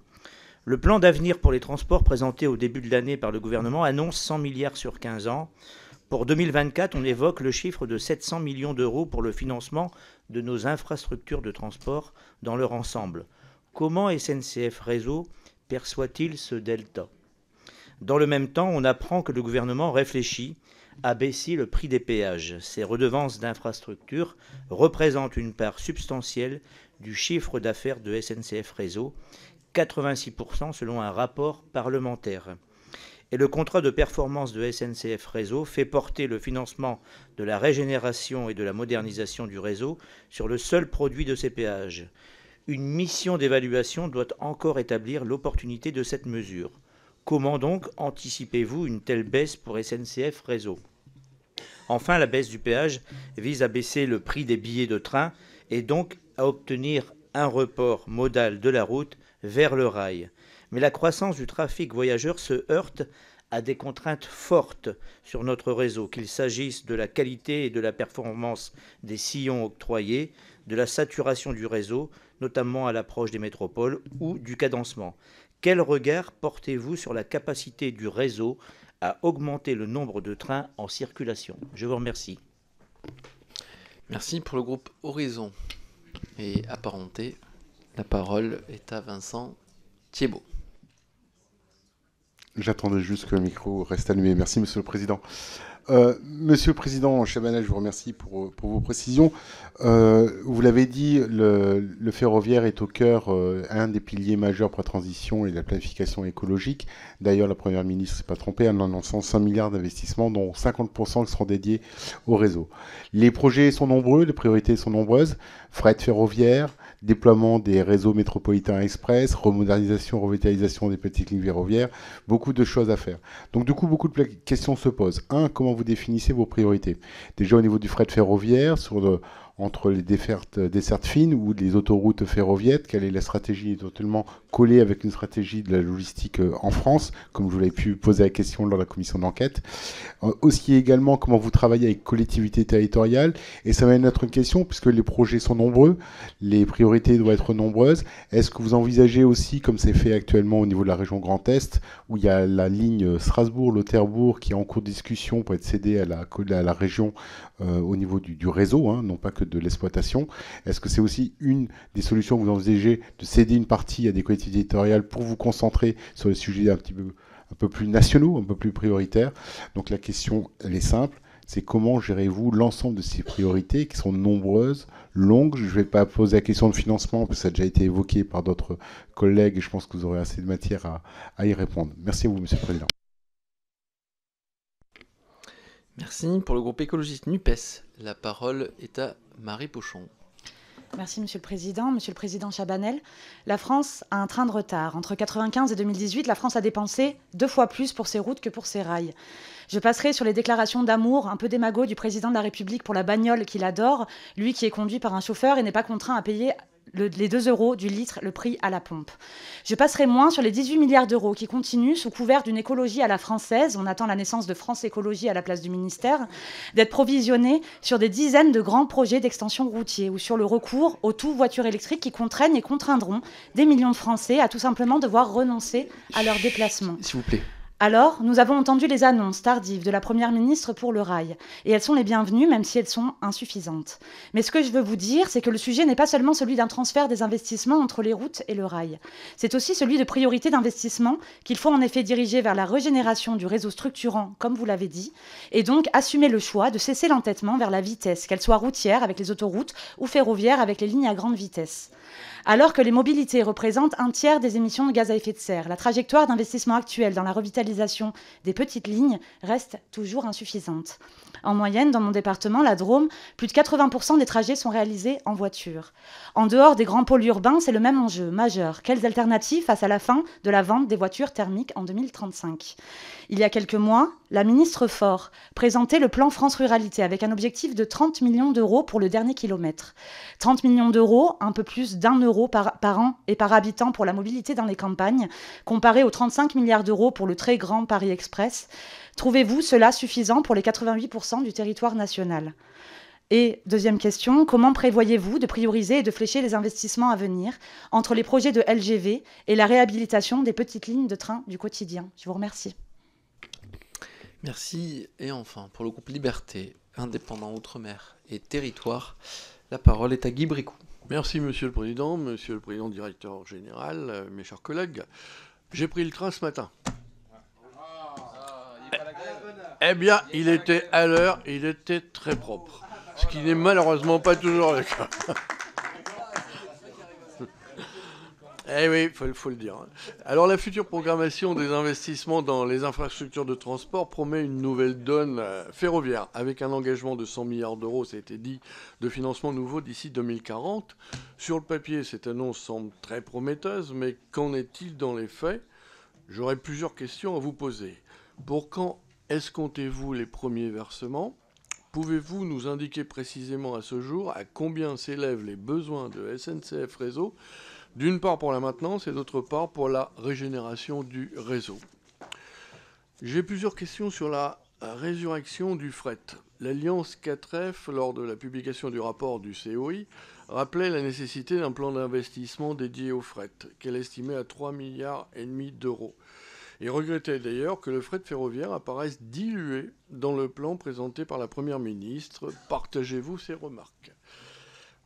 Le plan d'avenir pour les transports présenté au début de l'année par le gouvernement annonce 100 milliards sur 15 ans. Pour 2024, on évoque le chiffre de 700 millions d'euros pour le financement de nos infrastructures de transport dans leur ensemble. Comment SNCF Réseau perçoit-il ce delta Dans le même temps, on apprend que le gouvernement réfléchit abaissit le prix des péages. Ces redevances d'infrastructures représentent une part substantielle du chiffre d'affaires de SNCF Réseau, 86% selon un rapport parlementaire. Et le contrat de performance de SNCF Réseau fait porter le financement de la régénération et de la modernisation du réseau sur le seul produit de ces péages. Une mission d'évaluation doit encore établir l'opportunité de cette mesure. Comment donc anticipez-vous une telle baisse pour SNCF Réseau Enfin, la baisse du péage vise à baisser le prix des billets de train et donc à obtenir un report modal de la route vers le rail. Mais la croissance du trafic voyageur se heurte à des contraintes fortes sur notre réseau, qu'il s'agisse de la qualité et de la performance des sillons octroyés, de la saturation du réseau, notamment à l'approche des métropoles, ou du cadencement. Quel regard portez-vous sur la capacité du réseau à augmenter le nombre de trains en circulation Je vous remercie. Merci pour le groupe Horizon et apparenté. La parole est à Vincent Thiebaud. J'attendais juste que le micro reste allumé. Merci, Monsieur le Président. Euh, Monsieur le Président Chabanel, je vous remercie pour, vos précisions. Euh, vous l'avez dit, le, ferroviaire est au cœur, euh, un des piliers majeurs pour la transition et la planification écologique. D'ailleurs, la Première ministre s'est pas trompée en annonçant 5 milliards d'investissements, dont 50% seront dédiés au réseau. Les projets sont nombreux, les priorités sont nombreuses. Fret ferroviaire, déploiement des réseaux métropolitains express, remodernisation, revitalisation des petites lignes ferroviaires, beaucoup de choses à faire. Donc du coup, beaucoup de questions se posent. Un, comment vous définissez vos priorités Déjà au niveau du fret ferroviaire, sur le, entre les euh, dessertes, fines ou les autoroutes ferroviaires Quelle est la stratégie totalement collée avec une stratégie de la logistique euh, en France Comme je vous l'avais pu poser la question lors de la commission d'enquête. Euh, aussi également, comment vous travaillez avec collectivités territoriales Et ça va être notre question, puisque les projets sont nombreux, les priorités doivent être nombreuses. Est-ce que vous envisagez aussi, comme c'est fait actuellement au niveau de la région Grand Est, où il y a la ligne Strasbourg-Lauterbourg qui est en cours de discussion pour être cédée à la région euh, au niveau du, réseau, hein, non pas que de l'exploitation. Est-ce que c'est aussi une des solutions que vous envisagez de céder une partie à des collectivités territoriales pour vous concentrer sur les sujets un petit peu, un peu plus nationaux, un peu plus prioritaires Donc la question, elle est simple c'est comment gérez-vous l'ensemble de ces priorités qui sont nombreuses, longues. Je ne vais pas poser la question de financement, parce que ça a déjà été évoqué par d'autres collègues, et je pense que vous aurez assez de matière à, y répondre. Merci à vous, Monsieur le Président. Merci. Pour le groupe écologiste NUPES, la parole est à Marie Pochon. Merci, Monsieur le Président. Monsieur le Président Chabanel, la France a un train de retard. Entre 1995 et 2018, la France a dépensé deux fois plus pour ses routes que pour ses rails. Je passerai sur les déclarations d'amour un peu démagogues du Président de la République pour la bagnole qu'il adore, lui qui est conduit par un chauffeur et n'est pas contraint à payer les 2 euros du litre, le prix à la pompe. Je passerai moins sur les 18 milliards d'euros qui continuent, sous couvert d'une écologie à la française, on attend la naissance de France Écologie à la place du ministère, d'être provisionnés sur des dizaines de grands projets d'extension routier ou sur le recours aux tout voitures électriques qui contraignent et contraindront des millions de Français à tout simplement devoir renoncer à leurs déplacements. S'il vous plaît. Alors, nous avons entendu les annonces tardives de la Première ministre pour le rail, et elles sont les bienvenues même si elles sont insuffisantes. Mais ce que je veux vous dire, c'est que le sujet n'est pas seulement celui d'un transfert des investissements entre les routes et le rail, c'est aussi celui de priorité d'investissement qu'il faut en effet diriger vers la régénération du réseau structurant, comme vous l'avez dit, et donc assumer le choix de cesser l'entêtement vers la vitesse, qu'elle soit routière avec les autoroutes ou ferroviaire avec les lignes à grande vitesse alors que les mobilités représentent un tiers des émissions de gaz à effet de serre. La trajectoire d'investissement actuelle dans la revitalisation des petites lignes reste toujours insuffisante. En moyenne, dans mon département, la Drôme, plus de 80% des trajets sont réalisés en voiture. En dehors des grands pôles urbains, c'est le même enjeu majeur. Quelles alternatives face à la fin de la vente des voitures thermiques en 2035 Il y a quelques mois, la ministre Fort présentait le plan France Ruralité avec un objectif de 30 millions d'euros pour le dernier kilomètre. 30 millions d'euros, un peu plus d'un euro par, an et par habitant pour la mobilité dans les campagnes, comparé aux 35 milliards d'euros pour le très grand Paris Express. Trouvez-vous cela suffisant pour les 88% du territoire national et deuxième question, comment prévoyez-vous de prioriser et de flécher les investissements à venir entre les projets de LGV et la réhabilitation des petites lignes de train du quotidien Je vous remercie. Merci. Et enfin, pour le groupe Liberté, Indépendant Outre-mer et Territoire, la parole est à Guy Bricou. Merci Monsieur le Président, Monsieur le Président Directeur Général, euh, mes chers collègues. J'ai pris le train ce matin. Ah, eh bien, il était à l'heure, il était très propre. Ce qui n'est malheureusement pas toujours le cas. Eh oui, il faut, le dire. Hein. Alors la future programmation des investissements dans les infrastructures de transport promet une nouvelle donne euh, ferroviaire, avec un engagement de 100 milliards d'euros, ça a été dit, de financement nouveau d'ici 2040. Sur le papier, cette annonce semble très prometteuse, mais qu'en est-il dans les faits J'aurais plusieurs questions à vous poser. Pour quand escomptez-vous les premiers versements Pouvez-vous nous indiquer précisément à ce jour à combien s'élèvent les besoins de SNCF Réseau d'une part pour la maintenance et d'autre part pour la régénération du réseau. J'ai plusieurs questions sur la résurrection du fret. L'Alliance 4F, lors de la publication du rapport du COI, rappelait la nécessité d'un plan d'investissement dédié au fret, qu'elle estimait à 3,5 milliards et demi d'euros, et regrettait d'ailleurs que le fret ferroviaire apparaisse dilué dans le plan présenté par la Première ministre. Partagez-vous ces remarques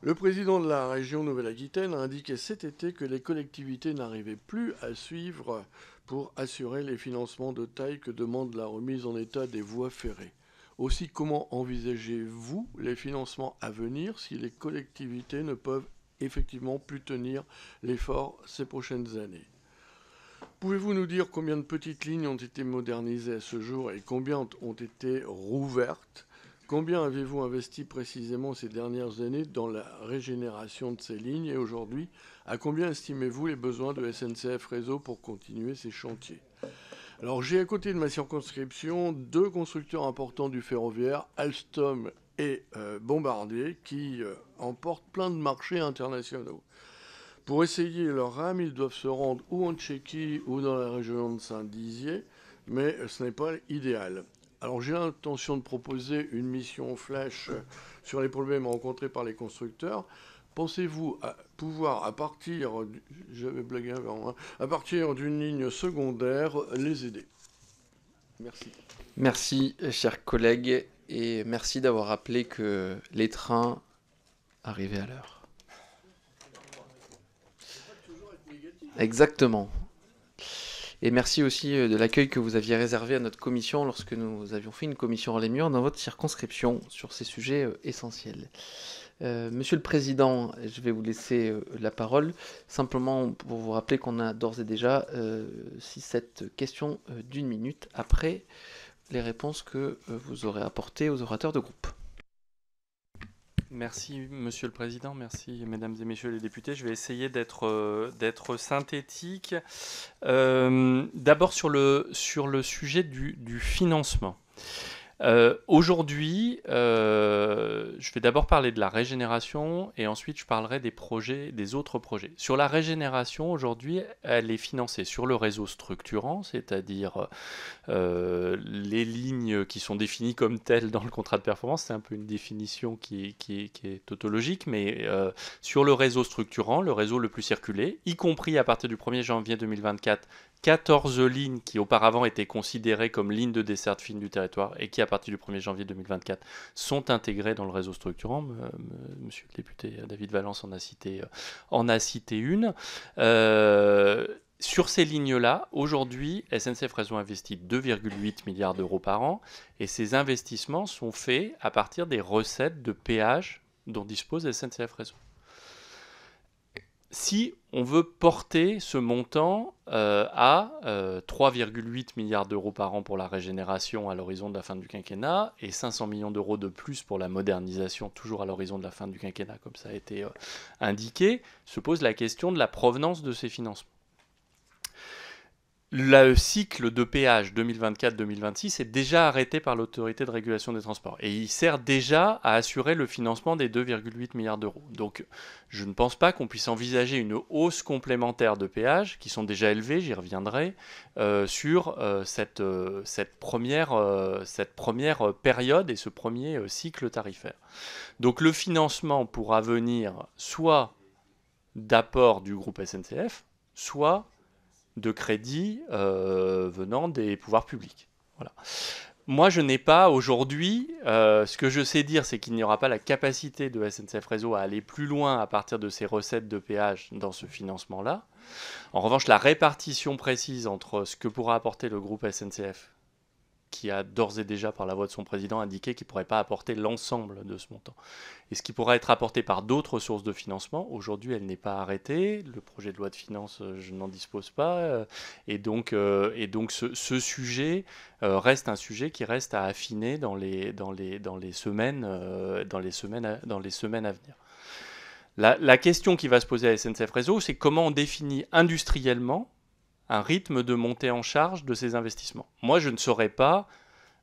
le président de la région Nouvelle-Aquitaine a indiqué cet été que les collectivités n'arrivaient plus à suivre pour assurer les financements de taille que demande la remise en état des voies ferrées. Aussi, comment envisagez-vous les financements à venir si les collectivités ne peuvent effectivement plus tenir l'effort ces prochaines années Pouvez-vous nous dire combien de petites lignes ont été modernisées à ce jour et combien ont été rouvertes Combien avez-vous investi précisément ces dernières années dans la régénération de ces lignes et aujourd'hui, à combien estimez-vous les besoins de SNCF Réseau pour continuer ces chantiers Alors j'ai à côté de ma circonscription deux constructeurs importants du ferroviaire, Alstom et euh, Bombardier, qui euh, emportent plein de marchés internationaux. Pour essayer leur rame, ils doivent se rendre ou en Tchéquie ou dans la région de Saint-Dizier, mais ce n'est pas idéal. Alors j'ai l'intention de proposer une mission flash sur les problèmes rencontrés par les constructeurs. Pensez-vous pouvoir, à partir, j'avais avant, hein, à partir d'une ligne secondaire, les aider Merci. Merci, chers collègues, et merci d'avoir rappelé que les trains arrivaient à l'heure. Exactement. Et merci aussi euh, de l'accueil que vous aviez réservé à notre commission lorsque nous avions fait une commission en les murs dans votre circonscription sur ces sujets euh, essentiels. Euh, monsieur le Président, je vais vous laisser la parole, simplement pour vous rappeler qu'on a d'ores et déjà 6-7 questions d'une minute après les réponses que vous aurez apportées aux orateurs de groupe. Merci, Monsieur le Président. Merci, Mesdames et Messieurs les députés. Je vais essayer d'être euh, synthétique. Euh, d'abord sur le, sujet du financement. Euh, aujourd'hui, euh, je vais d'abord parler de la régénération et ensuite je parlerai des projets, des autres projets. Sur la régénération, aujourd'hui, elle est financée sur le réseau structurant, c'est-à-dire euh, les lignes qui sont définies comme telles dans le contrat de performance. C'est un peu une définition qui, qui, qui est tautologique, mais sur le réseau structurant, le réseau le plus circulé, y compris à partir du 1er janvier 2024 14 lignes qui auparavant étaient considérées comme lignes de desserte fine du territoire et qui, à partir du 1er janvier 2024, sont intégrées dans le réseau structurant. Euh, euh, monsieur le député David Valence en a cité, euh, en a cité une. sur ces lignes-là, aujourd'hui, SNCF Réseau investit 2,8 milliards d'euros par an et ces investissements sont faits à partir des recettes de péage dont dispose SNCF Réseau. Si on veut porter ce montant euh, à 3,8 euh, milliards d'euros par an pour la régénération à l'horizon de la fin du quinquennat et 500 millions d'euros de plus pour la modernisation, toujours à l'horizon de la fin du quinquennat, comme ça a été euh, indiqué. Se pose la question de la provenance de ces financements le cycle de péage 2024-2026 est déjà arrêté par l'autorité de régulation des transports et il sert déjà à assurer le financement des 2,8 milliards d'euros. Donc je ne pense pas qu'on puisse envisager une hausse complémentaire de péage, qui sont déjà élevés, j'y reviendrai, euh, sur euh, euh, cette, première, cette première période et ce premier cycle tarifaire. Donc le financement pourra venir soit d'apport du groupe SNCF, soit de crédit euh, venant des pouvoirs publics. Voilà. Moi, je n'ai pas aujourd'hui, euh, ce que je sais dire, c'est qu'il n'y aura pas la capacité de SNCF Réseau à aller plus loin à partir de ses recettes de péage dans ce financement-là. En revanche, la répartition précise entre ce que pourra apporter le groupe SNCF qui a d'ores et déjà, par la voix de son président, indiqué qu'il ne pourrait pas apporter l'ensemble de ce montant. Et ce qui pourra être apporté par d'autres sources de financement, aujourd'hui, elle n'est pas arrêtée. Le projet de loi de finances, euh, je n'en dispose pas. Euh, et donc, euh, et donc ce, sujet reste un sujet qui reste à affiner dans les, semaines, à, dans les semaines à venir. la question qui va se poser à SNCF Réseau, c'est comment on définit industriellement un rythme de montée en charge de ces investissements. Moi, je ne saurais pas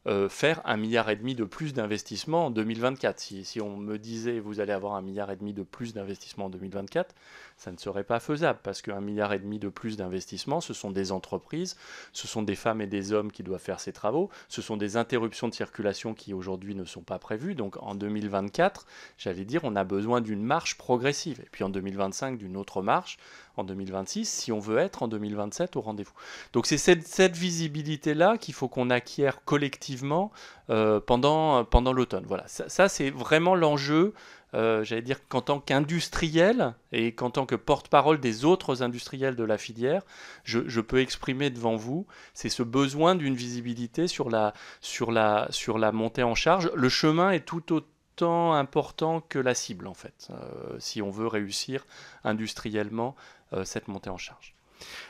euh, faire un milliard et demi de plus d'investissements en 2024. Si, si, on me disait vous allez avoir un milliard et demi de plus d'investissements en 2024, ça ne serait pas faisable parce qu'un milliard et demi de plus d'investissement, ce sont des entreprises, ce sont des femmes et des hommes qui doivent faire ces travaux, ce sont des interruptions de circulation qui aujourd'hui ne sont pas prévues. Donc en 2024, j'allais dire, on a besoin d'une marche progressive et puis en 2025 d'une autre marche, en 2026 si on veut être en 2027 au rendez-vous. Donc c'est cette, visibilité-là qu'il faut qu'on acquiert collectivement euh, pendant, pendant l'automne. Voilà, ça, ça c'est vraiment l'enjeu euh, j'allais dire qu'en tant qu'industriel et qu'en tant que porte-parole des autres industriels de la filière, je, peux exprimer devant vous, c'est ce besoin d'une visibilité sur la, sur, la, sur la montée en charge. Le chemin est tout autant important que la cible, en fait, euh, si on veut réussir industriellement euh, cette montée en charge.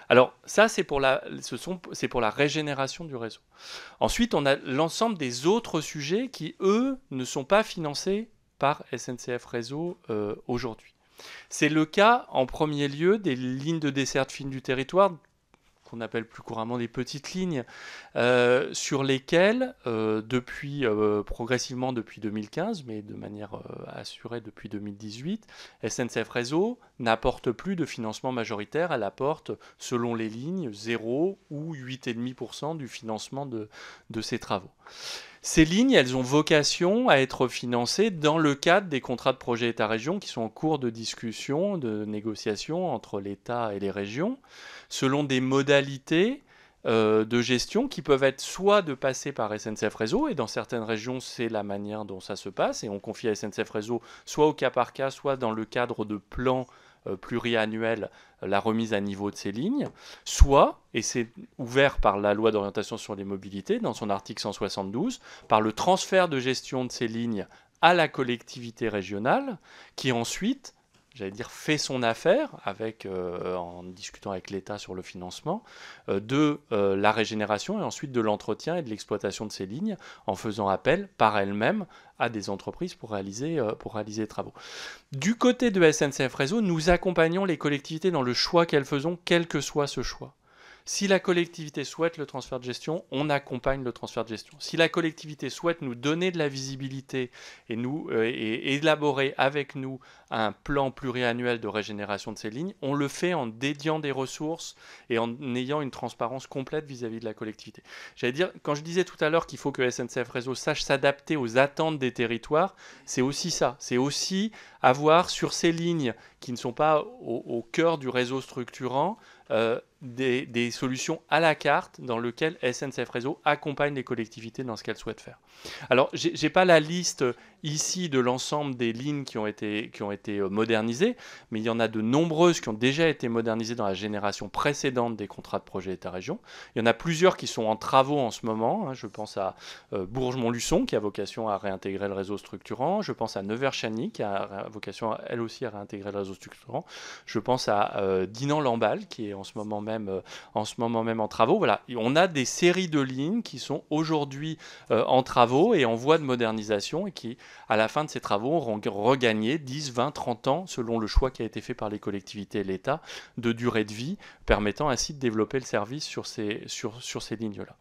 Alors ça, c'est pour, la, ce sont, c'est pour la régénération du réseau. Ensuite, on a l'ensemble des autres sujets qui, eux, ne sont pas financés par SNCF Réseau euh, aujourd'hui. C'est le cas en premier lieu des lignes de desserte fines du territoire, qu'on appelle plus couramment des petites lignes, euh, sur lesquelles, euh, depuis, progressivement depuis 2015, mais de manière assurée depuis 2018, SNCF Réseau n'apporte plus de financement majoritaire, elle apporte, selon les lignes, 0 ou 8,5% du financement de, de ses travaux. Ces lignes, elles ont vocation à être financées dans le cadre des contrats de projet État-région qui sont en cours de discussion, de négociation entre l'État et les régions, selon des modalités euh, de gestion qui peuvent être soit de passer par SNCF Réseau, et dans certaines régions c'est la manière dont ça se passe, et on confie à SNCF Réseau soit au cas par cas, soit dans le cadre de plans euh, pluriannuel euh, la remise à niveau de ces lignes, soit, et c'est ouvert par la loi d'orientation sur les mobilités, dans son article 172, par le transfert de gestion de ces lignes à la collectivité régionale, qui ensuite j'allais dire, fait son affaire avec, euh, en discutant avec l'État sur le financement, euh, de euh, la régénération et ensuite de l'entretien et de l'exploitation de ces lignes en faisant appel par elle-même à des entreprises pour réaliser, pour réaliser les travaux. Du côté de SNCF Réseau, nous accompagnons les collectivités dans le choix qu'elles faisons, quel que soit ce choix. Si la collectivité souhaite le transfert de gestion, on accompagne le transfert de gestion. Si la collectivité souhaite nous donner de la visibilité et, nous, euh, élaborer avec nous un plan pluriannuel de régénération de ces lignes, on le fait en dédiant des ressources et en ayant une transparence complète vis-à-vis de la collectivité. J'allais dire, quand je disais tout à l'heure qu'il faut que SNCF Réseau sache s'adapter aux attentes des territoires, c'est aussi ça. C'est aussi avoir sur ces lignes qui ne sont pas au, cœur du réseau structurant, euh, des, solutions à la carte dans lesquelles SNCF Réseau accompagne les collectivités dans ce qu'elles souhaitent faire. Alors, je n'ai pas la liste ici de l'ensemble des lignes qui ont, été, qui ont été euh, modernisées, mais il y en a de nombreuses qui ont déjà été modernisées dans la génération précédente des contrats de projet détat région Il y en a plusieurs qui sont en travaux en ce moment. Hein. Je pense à euh, Bourges-Montluçon qui a vocation à réintégrer le réseau structurant. Je pense à nevers chani qui a vocation elle aussi à réintégrer le réseau structurant. Je pense à euh, Dinan-Lamballe qui est en ce moment même en ce moment même en travaux. Voilà, on a des séries de lignes qui sont aujourd'hui en travaux et en voie de modernisation et qui à la fin de ces travaux, on regagné 10, 20, 30 ans, selon le choix qui a été fait par les collectivités et l'État, de durée de vie, permettant ainsi de développer le service sur ces, lignes-là.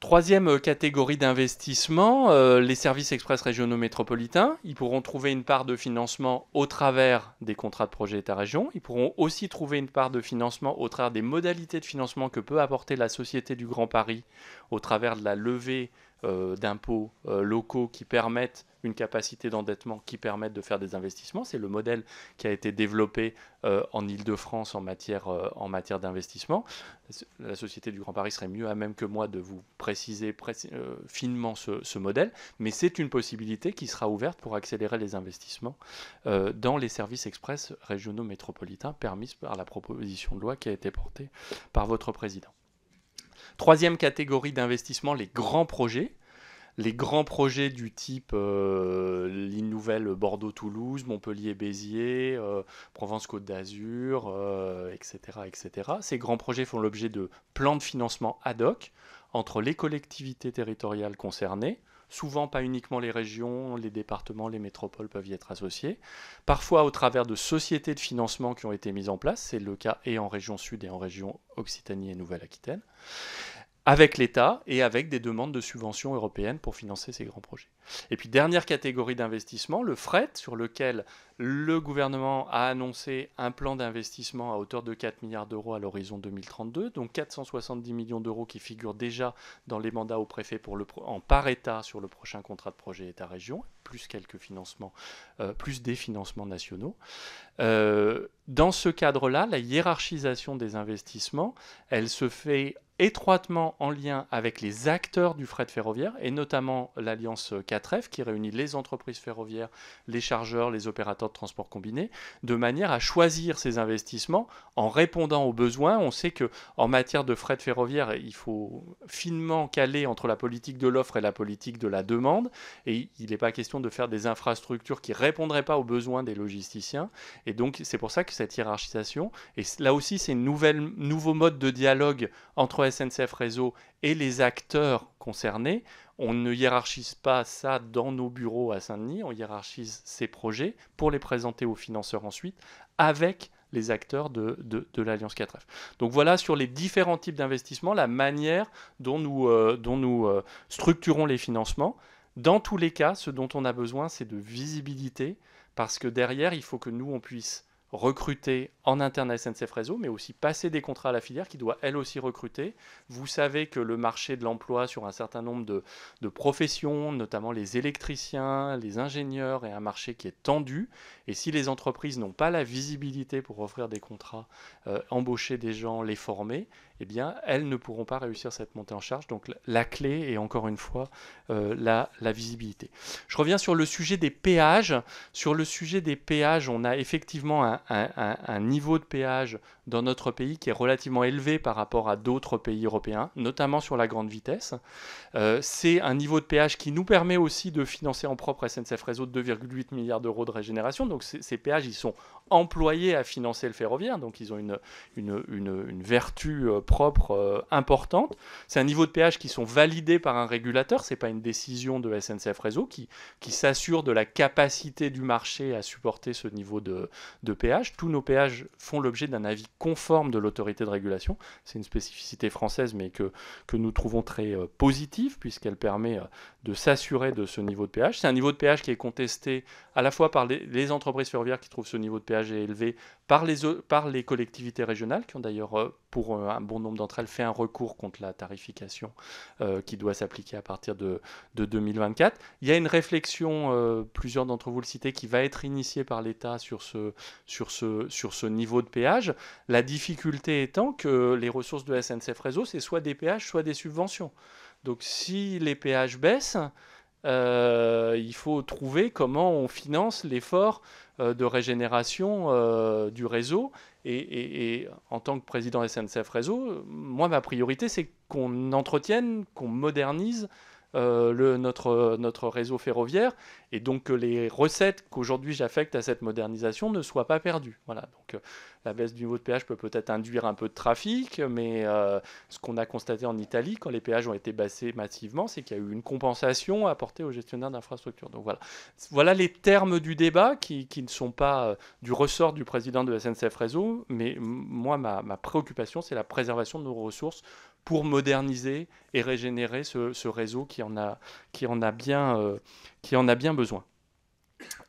Troisième euh, catégorie d'investissement, euh, les services express régionaux métropolitains. Ils pourront trouver une part de financement au travers des contrats de projet État-région. Ils pourront aussi trouver une part de financement au travers des modalités de financement que peut apporter la Société du Grand Paris au travers de la levée euh, d'impôts euh, locaux qui permettent une capacité d'endettement qui permettent de faire des investissements. C'est le modèle qui a été développé euh, en Ile-de-France en matière, matière d'investissement. La Société du Grand Paris serait mieux à même que moi de vous préciser finement ce, ce, modèle, mais c'est une possibilité qui sera ouverte pour accélérer les investissements dans les services express régionaux métropolitains permis par la proposition de loi qui a été portée par votre président. Troisième catégorie d'investissement, les grands projets. Les grands projets du type euh, nouvelle Bordeaux-Toulouse, Montpellier-Béziers, euh, Provence-Côte d'Azur, etc., euh, etc. Ces grands projets font l'objet de plans de financement ad hoc entre les collectivités territoriales concernées, Souvent, pas uniquement les régions, les départements, les métropoles peuvent y être associés. Parfois, au travers de sociétés de financement qui ont été mises en place. C'est le cas et en région sud et en région Occitanie et Nouvelle-Aquitaine avec l'État et avec des demandes de subventions européennes pour financer ces grands projets. Et puis dernière catégorie d'investissement, le fret, sur lequel le gouvernement a annoncé un plan d'investissement à hauteur de 4 milliards d'euros à l'horizon 2032, donc 470 millions d'euros qui figurent déjà dans les mandats au préfet pour le, en par État sur le prochain contrat de projet État-région, plus quelques financements, euh, plus des financements nationaux. Euh, dans ce cadre-là, la hiérarchisation des investissements, elle se fait étroitement en lien avec les acteurs du fret ferroviaire et notamment l'alliance 4F qui réunit les entreprises ferroviaires, les chargeurs, les opérateurs de transport combiné, de manière à choisir ces investissements en répondant aux besoins. On sait que en matière de fret ferroviaire, il faut finement caler entre la politique de l'offre et la politique de la demande, et il n'est pas question de faire des infrastructures qui répondraient pas aux besoins des logisticiens. Et donc c'est pour ça que cette hiérarchisation, et là aussi c'est nouvelle nouveau mode de dialogue entre SNCF Réseau et les acteurs concernés on ne hiérarchise pas ça dans nos bureaux à Saint-Denis, on hiérarchise ces projets pour les présenter aux financeurs ensuite avec les acteurs de, l'Alliance 4F. Donc voilà sur les différents types d'investissements, la manière dont nous, euh, dont nous euh, structurons les financements. Dans tous les cas, ce dont on a besoin, c'est de visibilité, parce que derrière, il faut que nous, on puisse recruter en interne à SNCF Réseau, mais aussi passer des contrats à la filière qui doit elle aussi recruter. Vous savez que le marché de l'emploi sur un certain nombre de, professions, notamment les électriciens, les ingénieurs, est un marché qui est tendu. Et si les entreprises n'ont pas la visibilité pour offrir des contrats, euh, embaucher des gens, les former, eh bien, elles ne pourront pas réussir cette montée en charge. Donc la clé est encore une fois euh, la, visibilité. Je reviens sur le sujet des péages. Sur le sujet des péages, on a effectivement un, niveau de péage dans notre pays qui est relativement élevé par rapport à d'autres pays européens, notamment sur la grande vitesse. Euh, c'est un niveau de péage qui nous permet aussi de financer en propre SNCF Réseau de 2,8 milliards d'euros de régénération. Donc ces, péages, ils sont employés à financer le ferroviaire, donc ils ont une, vertu euh, propre euh, importante. C'est un niveau de péage qui sont validés par un régulateur, c'est pas une décision de SNCF Réseau qui, qui s'assure de la capacité du marché à supporter ce niveau de, de péage. Tous nos péages font l'objet d'un avis conforme de l'autorité de régulation. C'est une spécificité française, mais que, que nous trouvons très positif euh, positive, puisqu'elle permet euh, de s'assurer de ce niveau de péage. C'est un niveau de péage qui est contesté à la fois par les, les entreprises ferroviaires qui trouvent ce niveau de péage élevé, par les, par les collectivités régionales, qui ont d'ailleurs, euh, pour euh, un bon nombre d'entre elles, fait un recours contre la tarification euh, qui doit s'appliquer à partir de, de, 2024. Il y a une réflexion, plusieurs d'entre vous le citez, qui va être initiée par l'État sur ce, sur, ce, sur ce niveau de péage. La difficulté étant que les ressources de SNCF Réseau, c'est soit des péages, soit des subventions. Donc si les péages baissent, il faut trouver comment on finance l'effort euh, de régénération euh, du réseau. Et, en tant que président SNCF Réseau, moi, ma priorité, c'est qu'on entretienne, qu'on modernise euh, le, notre, notre réseau ferroviaire et donc que les recettes qu'aujourd'hui j'affecte à cette modernisation ne soient pas perdues. Voilà, donc la baisse du niveau de péage peut peut-être induire un peu de trafic, mais euh, ce qu'on a constaté en Italie, quand les péages ont été baissés massivement, c'est qu'il y a eu une compensation apportée aux gestionnaires d'infrastructures. Donc voilà. Voilà les termes du débat qui, ne sont pas euh, du ressort du président de la SNCF Réseau, mais moi, ma, ma préoccupation, c'est la préservation de nos ressources pour moderniser et régénérer ce, réseau qui en a, qui en a, bien, euh, qui en a bien besoin.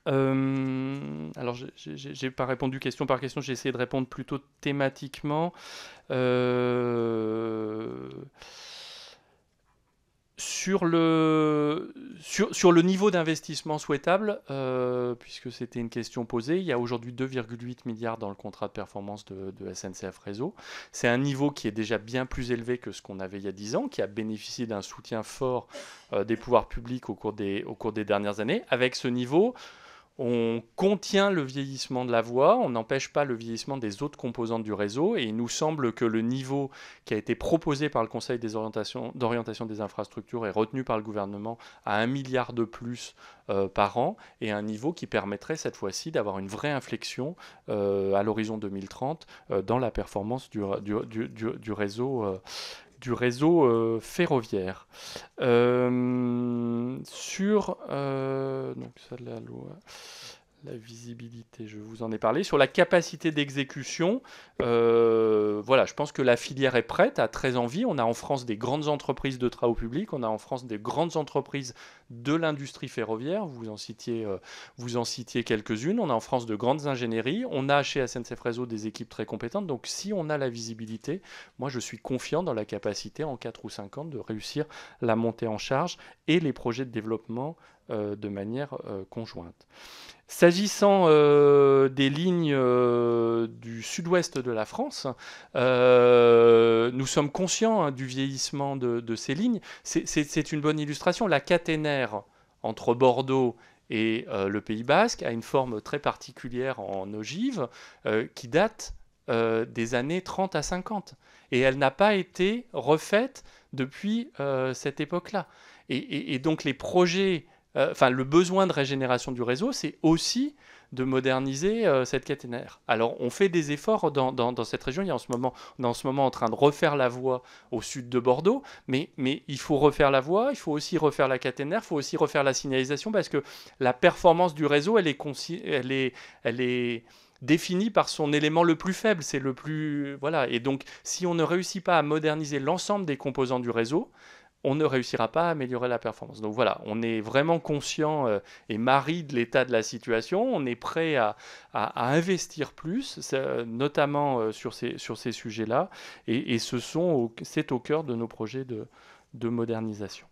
Euh, alors, alors, j'ai pas répondu question par question, j'ai essayé de répondre plutôt thématiquement. Euh, sur le, sur, le niveau d'investissement souhaitable, euh, puisque c'était une question posée, il y a aujourd'hui 2,8 milliards dans le contrat de performance de, SNCF Réseau. C'est un niveau qui est déjà bien plus élevé que ce qu'on avait il y a 10 ans, qui a bénéficié d'un soutien fort euh, des pouvoirs publics au cours des, au cours des dernières années. Avec ce niveau, on contient le vieillissement de la voie, on n'empêche pas le vieillissement des autres composantes du réseau, et il nous semble que le niveau qui a été proposé par le Conseil d'orientation des infrastructures est retenu par le gouvernement à un milliard de plus euh, par an, et un niveau qui permettrait cette fois-ci d'avoir une vraie inflexion euh, à l'horizon 2030 euh, dans la performance du, du réseau du réseau euh, ferroviaire. Euh, sur euh, donc ça, la loi la visibilité, je vous en ai parlé. Sur la capacité d'exécution, euh, voilà, je pense que la filière est prête, a très envie. On a en France des grandes entreprises de travaux publics, on a en France des grandes entreprises de l'industrie ferroviaire, vous en citiez, euh, quelques-unes. On a en France de grandes ingénieries, on a chez SNCF Réseau des équipes très compétentes. Donc si on a la visibilité, moi je suis confiant dans la capacité en 4 ou 5 ans de réussir la montée en charge et les projets de développement euh, de manière euh, conjointe. S'agissant euh, des lignes du sud-ouest de la France, nous sommes conscients hein, du vieillissement de, ces lignes. C'est une bonne illustration. La caténaire entre Bordeaux et le Pays basque a une forme très particulière en ogive qui date des années 30 à 50. Et elle n'a pas été refaite depuis cette époque-là. et, donc les projets euh, enfin le besoin de régénération du réseau, c'est aussi de moderniser euh, cette caténaire. Alors on fait des efforts dans, cette région. Il y en ce moment, on est en ce moment en train de refaire la voie au sud de Bordeaux, mais, mais il faut refaire la voie, il faut aussi refaire la caténaire, il faut aussi refaire la signalisation parce que la performance du réseau, elle est, elle est, elle est définie par son élément le plus faible, c'est le plus voilà. Et donc si on ne réussit pas à moderniser l'ensemble des composants du réseau, on ne réussira pas à améliorer la performance. Donc voilà, on est vraiment conscient euh, et mari de l'état de la situation, on est prêt à, investir plus, notamment euh, sur ces, sujets-là, et, ce sont c'est au cœur de nos projets de, modernisation.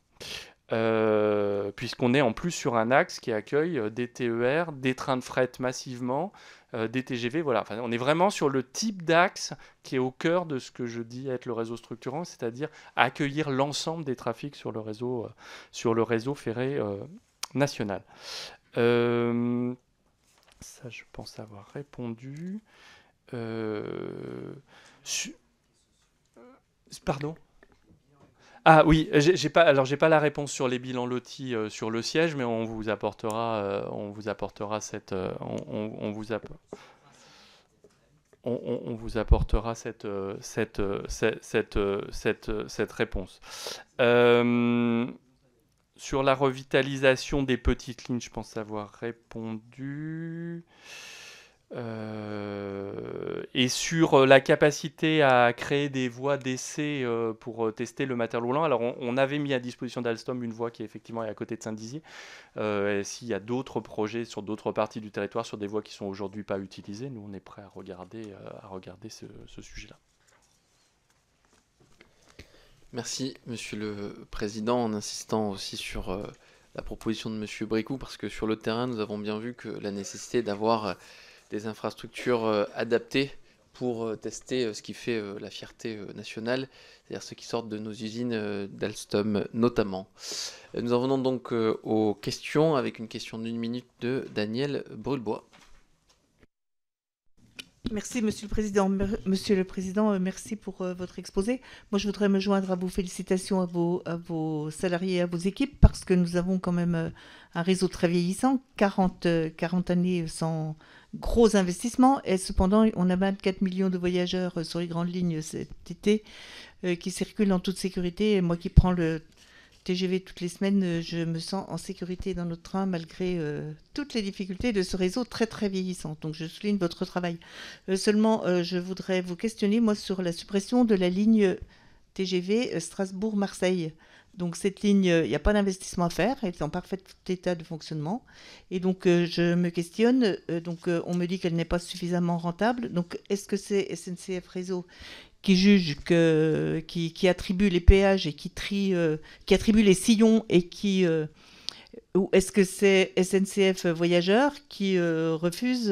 Euh, puisqu'on est en plus sur un axe qui accueille des TER, des trains de fret massivement, euh, voilà. on est vraiment sur le type d'axe qui est au cœur de ce que je dis être le réseau structurant, c'est-à-dire accueillir l'ensemble des trafics sur le réseau, euh, sur le réseau ferré euh, national. ça, je pense avoir répondu. Pardon ah oui, j'ai pas, alors j'ai pas la réponse sur les bilans lotis euh, sur le siège, mais on vous apportera, euh, on vous apportera cette, euh, on, vous on, vous apportera cette, cette, cette, cette, cette réponse. sur la revitalisation des petites lignes, je pense avoir répondu. Euh, et sur euh, la capacité à créer des voies d'essai euh, pour tester le matériel roulant, alors on, avait mis à disposition d'Alstom une voie qui est effectivement à côté de Saint-Dizier. S'il y a d'autres projets sur d'autres parties du territoire, sur des voies qui sont aujourd'hui pas utilisées, nous on est prêt à regarder, à regarder ce, ce sujet-là. Merci, Monsieur le Président, en insistant aussi sur la proposition de Monsieur Bricou, parce que sur le terrain, nous avons bien vu que la nécessité d'avoir des infrastructures euh, adaptées pour euh, tester euh, ce qui fait la fierté nationale, c'est-à-dire ceux qui sortent de nos usines d'Alstom notamment. Nous en venons donc aux questions avec une question d'une minute de Daniel Brulbois. Merci, Monsieur le Président. Monsieur le Président, merci pour votre exposé. Moi, je voudrais me joindre à vos félicitations à vos, à vos salariés, à vos équipes, parce que nous avons quand même un réseau très vieillissant, 40, 40 années sans, gros investissement. Et cependant, on a 24 millions de voyageurs euh, sur les grandes lignes euh, cet été euh, qui circulent en toute sécurité. moi qui prends le TGV toutes les semaines, je me sens en sécurité dans notre train malgré toutes les difficultés de ce réseau très très vieillissant. Donc je souligne votre travail. seulement, je voudrais vous questionner, moi, sur la suppression de la ligne TGV Strasbourg-Marseille. Donc cette ligne, il euh, n'y a pas d'investissement à faire, elle est en parfait état de fonctionnement. Et donc euh, je me questionne, euh, donc on me dit qu'elle n'est pas suffisamment rentable. Donc est-ce que c'est SNCF Réseau qui juge que qui, qui, attribue les péages et qui trie, qui attribue les sillons et qui ou est-ce que c'est SNCF Voyageurs qui refuse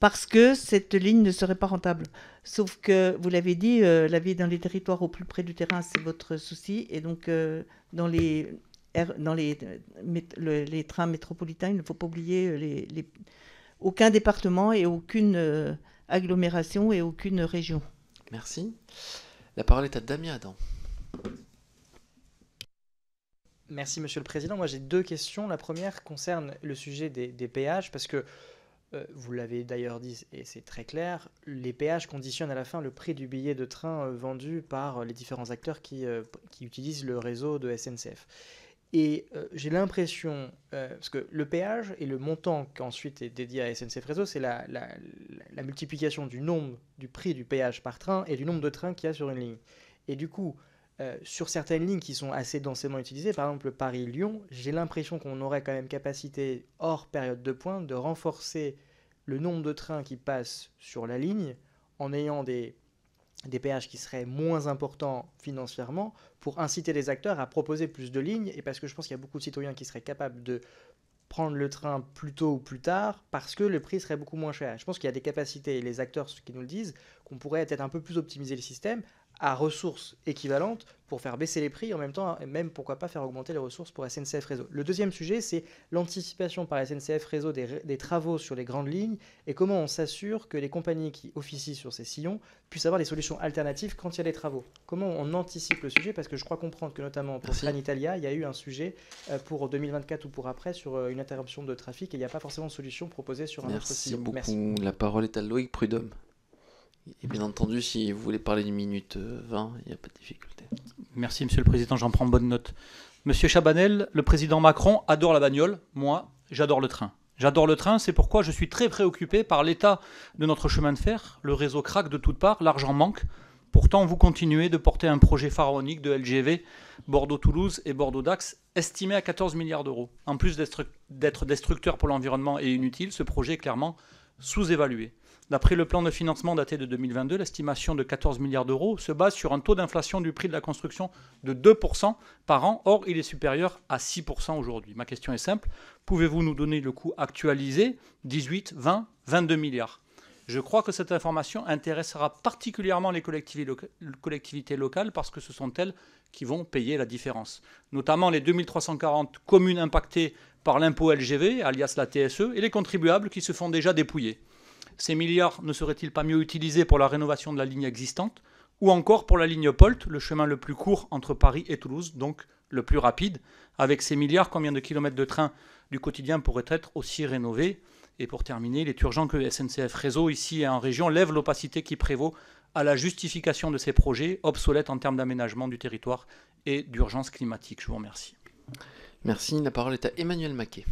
parce que cette ligne ne serait pas rentable. Sauf que, vous l'avez dit, euh, la vie dans les territoires au plus près du terrain, c'est votre souci. Et donc, euh, dans, les, dans les, euh, les, trains métropolitains, il ne faut pas oublier les, aucun département et aucune agglomération et aucune région. Merci. La parole est à Damien Adam. Merci, Monsieur le Président. Moi, j'ai deux questions. La première concerne le sujet des, des péages, parce que euh, vous l'avez d'ailleurs dit et c'est très clair, les péages conditionnent à la fin le prix du billet de train euh, vendu par euh, les différents acteurs qui, utilisent le réseau de SNCF. Et j'ai l'impression, parce que le péage et le montant qu'ensuite est dédié à SNCF Réseau, c'est la, la multiplication du nombre du prix du péage par train et du nombre de trains qu'il y a sur une ligne. Et du coup, euh, sur certaines lignes qui sont assez densément utilisées, par exemple Paris-Lyon, j'ai l'impression qu'on aurait quand même capacité, hors période de pointe, de renforcer le nombre de trains qui passent sur la ligne en ayant des, des péages qui seraient moins importants financièrement pour inciter les acteurs à proposer plus de lignes et parce que je pense qu'il y a beaucoup de citoyens qui seraient capables de prendre le train plus tôt ou plus tard parce que le prix serait beaucoup moins cher. Je pense qu'il y a des capacités, et les acteurs qui nous le disent, qu'on pourrait peut-être un peu plus optimiser le système à ressources équivalentes pour faire baisser les prix en même temps, même pourquoi pas faire augmenter les ressources pour SNCF Réseau. Le deuxième sujet, c'est l'anticipation par SNCF Réseau des, travaux sur les grandes lignes et comment on s'assure que les compagnies qui officient sur ces sillons puissent avoir des solutions alternatives quand il y a des travaux. Comment on anticipe le sujet Parce que je crois comprendre que notamment pour Sanitalia, il y a eu un sujet euh, pour 2024 ou pour après sur euh, une interruption de trafic et il n'y a pas forcément de solution proposée sur un autre sillon. Merci beaucoup. La parole est à Loïc Prudhomme. Et bien entendu, si vous voulez parler d'une minute 20, euh, il n'y a pas de difficulté. Merci, Monsieur le Président, j'en prends bonne note. Monsieur Chabanel, le président Macron adore la bagnole, moi, j'adore le train. J'adore le train, c'est pourquoi je suis très préoccupé par l'état de notre chemin de fer. Le réseau craque de toutes parts, l'argent manque. Pourtant, vous continuez de porter un projet pharaonique de LGV Bordeaux-Toulouse et Bordeaux-Dax, estimé à 14 milliards d'euros. En plus d'être destructeur pour l'environnement et inutile, ce projet est clairement sous-évalué. D'après le plan de financement daté de 2022, l'estimation de 14 milliards d'euros se base sur un taux d'inflation du prix de la construction de 2% par an. Or, il est supérieur à 6% aujourd'hui. Ma question est simple. Pouvez-vous nous donner le coût actualisé 18, 20, 22 milliards je crois que cette information intéressera particulièrement les collectivités locales parce que ce sont elles qui vont payer la différence. Notamment les 2340 communes impactées par l'impôt LGV, alias la TSE, et les contribuables qui se font déjà dépouiller. Ces milliards ne seraient-ils pas mieux utilisés pour la rénovation de la ligne existante ou encore pour la ligne POLT, le chemin le plus court entre Paris et Toulouse, donc le plus rapide. Avec ces milliards, combien de kilomètres de train du quotidien pourraient être aussi rénovés Et pour terminer, il est urgent que SNCF Réseau, ici et en région, lève l'opacité qui prévaut à la justification de ces projets, obsolètes en termes d'aménagement du territoire et d'urgence climatique. Je vous remercie. Merci. La parole est à Emmanuel Maquet.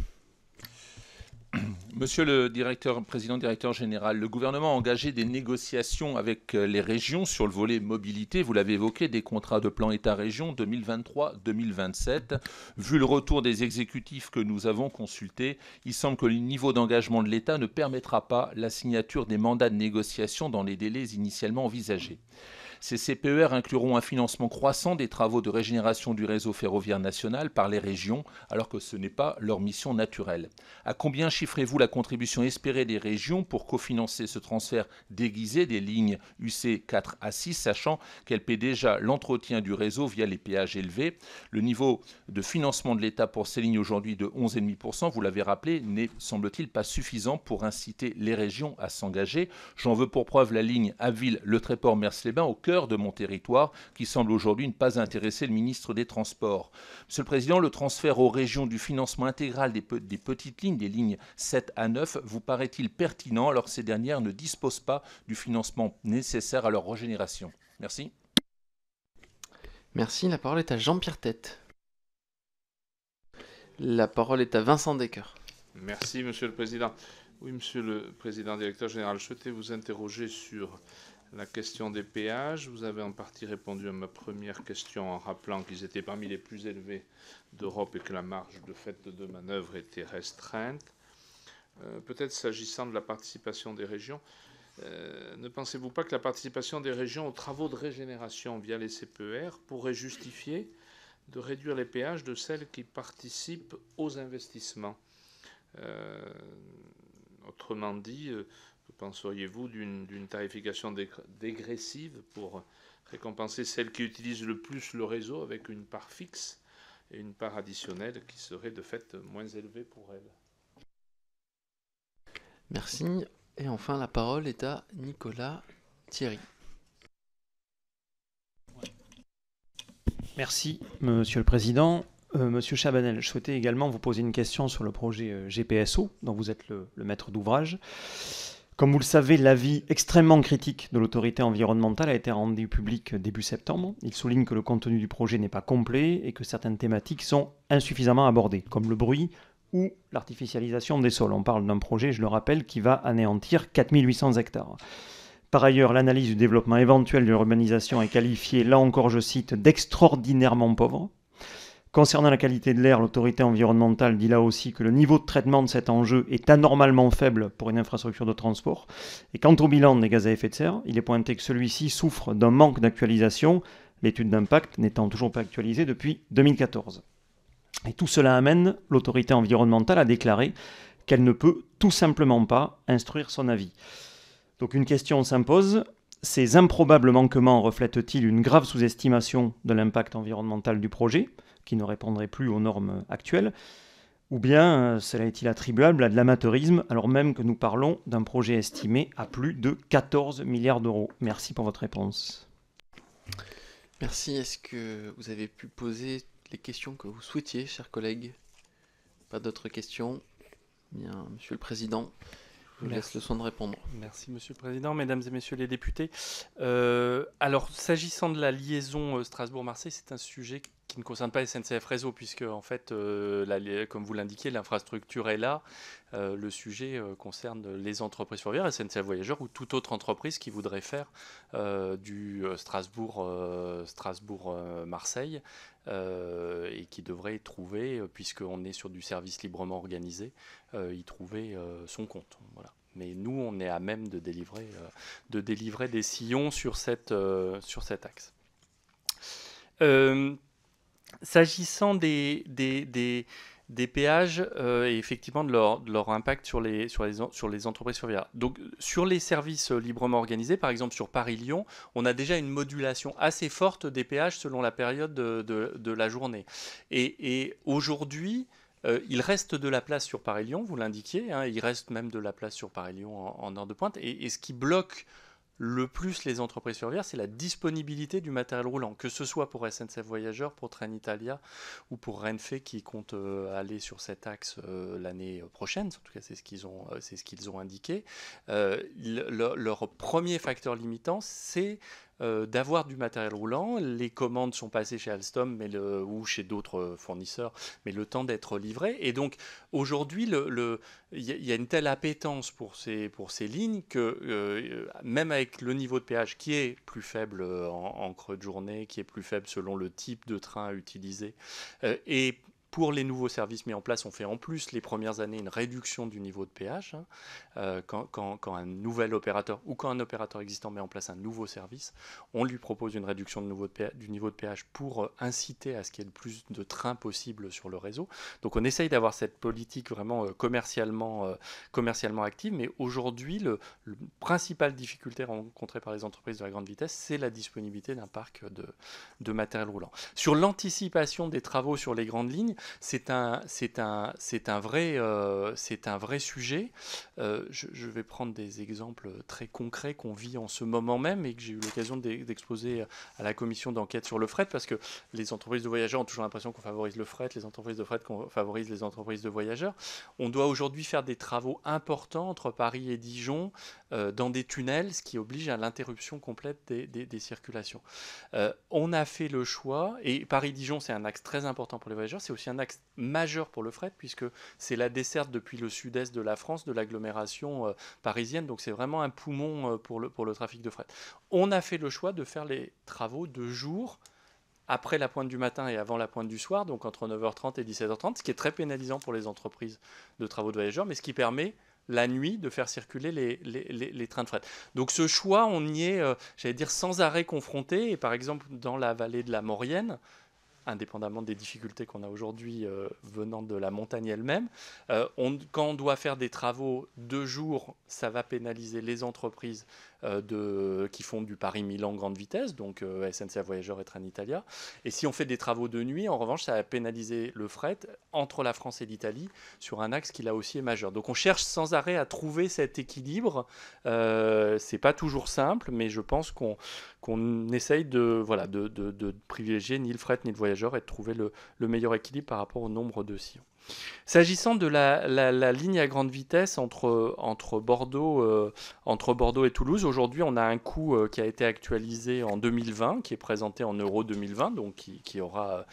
[CLEARS THROAT] Monsieur le directeur, président directeur général, le gouvernement a engagé des négociations avec euh, les régions sur le volet mobilité. Vous l'avez évoqué, des contrats de plan État-région 2023-2027. Vu le retour des exécutifs que nous avons consultés, il semble que le niveau d'engagement de l'État ne permettra pas la signature des mandats de négociation dans les délais initialement envisagés. Ces CPER incluront un financement croissant des travaux de régénération du réseau ferroviaire national par les régions, alors que ce n'est pas leur mission naturelle. À combien chiffrez-vous la contribution espérée des régions pour cofinancer ce transfert déguisé des lignes UC 4 à 6, sachant qu'elles paient déjà l'entretien du réseau via les péages élevés Le niveau de financement de l'État pour ces lignes aujourd'hui de 11,5%, vous l'avez rappelé, n'est, semble-t-il, pas suffisant pour inciter les régions à s'engager. J'en veux pour preuve la ligne Aville-Le mers les bains cœur de mon territoire, qui semble aujourd'hui ne pas intéresser le ministre des Transports. Monsieur le Président, le transfert aux régions du financement intégral des, des petites lignes, des lignes 7 à 9, vous paraît-il pertinent alors que ces dernières ne disposent pas du financement nécessaire à leur régénération Merci. Merci, la parole est à Jean-Pierre Tête. La parole est à Vincent Descoeurs. Merci, Monsieur le Président. Oui, Monsieur le Président, Directeur Général, je souhaitais vous interroger sur la question des péages. Vous avez en partie répondu à ma première question en rappelant qu'ils étaient parmi les plus élevés d'Europe et que la marge de fait de manœuvre était restreinte. Euh, peut-être s'agissant de la participation des régions, euh, ne pensez-vous pas que la participation des régions aux travaux de régénération via les CPER pourrait justifier de réduire les péages de celles qui participent aux investissements euh, Autrement dit, penseriez-vous d'une tarification dégressive pour récompenser celles qui utilisent le plus le réseau avec une part fixe et une part additionnelle qui serait de fait moins élevée pour elles Merci. Et enfin, la parole est à Nicolas Thierry. Merci, Monsieur le Président. Euh, Monsieur Chabanel, je souhaitais également vous poser une question sur le projet euh, GPSO, dont vous êtes le maître d'ouvrage. Comme vous le savez, l'avis extrêmement critique de l'autorité environnementale a été rendu public début septembre. Il souligne que le contenu du projet n'est pas complet et que certaines thématiques sont insuffisamment abordées, comme le bruit ou l'artificialisation des sols. On parle d'un projet, je le rappelle, qui va anéantir 4800 hectares. Par ailleurs, l'analyse du développement éventuel de l'urbanisation est qualifiée, là encore je cite, d'extraordinairement pauvre. Concernant la qualité de l'air, l'autorité environnementale dit là aussi que le niveau de traitement de cet enjeu est anormalement faible pour une infrastructure de transport. Et quant au bilan des gaz à effet de serre, il est pointé que celui-ci souffre d'un manque d'actualisation, l'étude d'impact n'étant toujours pas actualisée depuis 2014. Et tout cela amène l'autorité environnementale à déclarer qu'elle ne peut tout simplement pas instruire son avis. Donc une question s'impose, ces improbables manquements reflètent-ils une grave sous-estimation de l'impact environnemental du projet qui ne répondrait plus aux normes actuelles, ou bien, euh, cela est-il attribuable à de l'amateurisme, alors même que nous parlons d'un projet estimé à plus de 14 milliards d'euros Merci pour votre réponse. Merci. Est-ce que vous avez pu poser les questions que vous souhaitiez, chers collègues Pas d'autres questions Bien, Monsieur le Président, je vous laisse le soin de répondre. Merci, Monsieur le Président, Mesdames et Messieurs les députés. Euh, alors, s'agissant de la liaison euh, Strasbourg-Marseille, c'est un sujet qui ne concerne pas SNCF Réseau, puisque, en fait, euh, comme vous l'indiquez, l'infrastructure est là. le sujet concerne les entreprises ferroviaires, SNCF Voyageurs ou toute autre entreprise qui voudrait faire du Strasbourg, Strasbourg marseille euh, et qui devrait trouver, euh, puisqu'on est sur du service librement organisé, euh, y trouver son compte. Voilà. Mais nous, on est à même de délivrer, de délivrer des sillons sur, cette, sur cet axe. S'agissant des des péages euh, et effectivement de leur, impact sur les, sur les, sur les entreprises ferroviaires. Donc sur les services euh, librement organisés, par exemple sur Paris-Lyon, on a déjà une modulation assez forte des péages selon la période de, de, la journée. Et, aujourd'hui, euh, il reste de la place sur Paris-Lyon, vous l'indiquiez, hein, il reste même de la place sur Paris-Lyon en, en, heure de pointe. Et, et ce qui bloque le plus les entreprises ferroviaires, c'est la disponibilité du matériel roulant, que ce soit pour SNCF Voyageurs, pour Trenitalia ou pour Renfe qui compte euh, aller sur cet axe euh, l'année prochaine. En tout cas, c'est ce qu'ils ont, euh, ce qu'ils ont indiqué. leur premier facteur limitant, c'est euh, d'avoir du matériel roulant. Les commandes sont passées chez Alstom mais le, ou chez d'autres fournisseurs, mais le temps d'être livré. Et donc aujourd'hui, il y, a une telle appétence pour ces, lignes que euh, même avec le niveau de péage qui est plus faible euh, en, creux de journée, qui est plus faible selon le type de train utilisé, utiliser... et pour les nouveaux services mis en place, on fait en plus les premières années une réduction du niveau de péage. Hein. Euh, quand, un nouvel opérateur ou quand un opérateur existant met en place un nouveau service, on lui propose une réduction de nouveau du niveau de péage pour euh, inciter à ce qu'il y ait le plus de trains possible sur le réseau. Donc on essaye d'avoir cette politique vraiment euh, commercialement, commercialement active, mais aujourd'hui, le, principal principale difficulté rencontrée par les entreprises de la grande vitesse, c'est la disponibilité d'un parc de, de matériel roulant. Sur l'anticipation des travaux sur les grandes lignes, c'est un, c'est un, vrai, euh, sujet. Euh, je, je, vais prendre des exemples très concrets qu'on vit en ce moment même et que j'ai eu l'occasion d'exposer euh, à la commission d'enquête sur le fret, parce que les entreprises de voyageurs ont toujours l'impression qu'on favorise le fret, les entreprises de fret qu'on favorise les entreprises de voyageurs. On doit aujourd'hui faire des travaux importants entre Paris et Dijon euh, dans des tunnels, ce qui oblige à l'interruption complète des, circulations. Euh, on a fait le choix, et Paris-Dijon, c'est un axe très important pour les voyageurs, c'est aussi un axe majeur pour le fret, puisque c'est la desserte depuis le sud-est de la France, de l'agglomération euh, parisienne, donc c'est vraiment un poumon pour, le, pour le trafic de fret. On a fait le choix de faire les travaux de jour après la pointe du matin et avant la pointe du soir, donc entre 9h30 et 17h30, ce qui est très pénalisant pour les entreprises de travaux de voyageurs, mais ce qui permet la nuit de faire circuler les, trains de fret. Donc ce choix, on y est, euh, j'allais dire, sans arrêt confronté. Et par exemple, dans la vallée de la Maurienne, indépendamment des difficultés qu'on a aujourd'hui euh, venant de la montagne elle-même, euh, quand on doit faire des travaux deux jours, ça va pénaliser les entreprises euh, de, qui font du Paris-Milan grande vitesse, donc euh, SNCF Voyageurs et italia Et si on fait des travaux de nuit, en revanche, ça a pénalisé le fret entre la France et l'Italie sur un axe qui là aussi est majeur. Donc on cherche sans arrêt à trouver cet équilibre. Euh, c'est pas toujours simple, mais je pense qu'on qu'on essaye de, voilà, de, privilégier ni le fret ni le voyageur et de trouver le, le meilleur équilibre par rapport au nombre de sillons. S'agissant de la, ligne à grande vitesse euh, entre, Bordeaux, et Toulouse, aujourd'hui on a un coût euh, qui a été actualisé en 2020, qui est présenté en euro 2020, donc qui, sera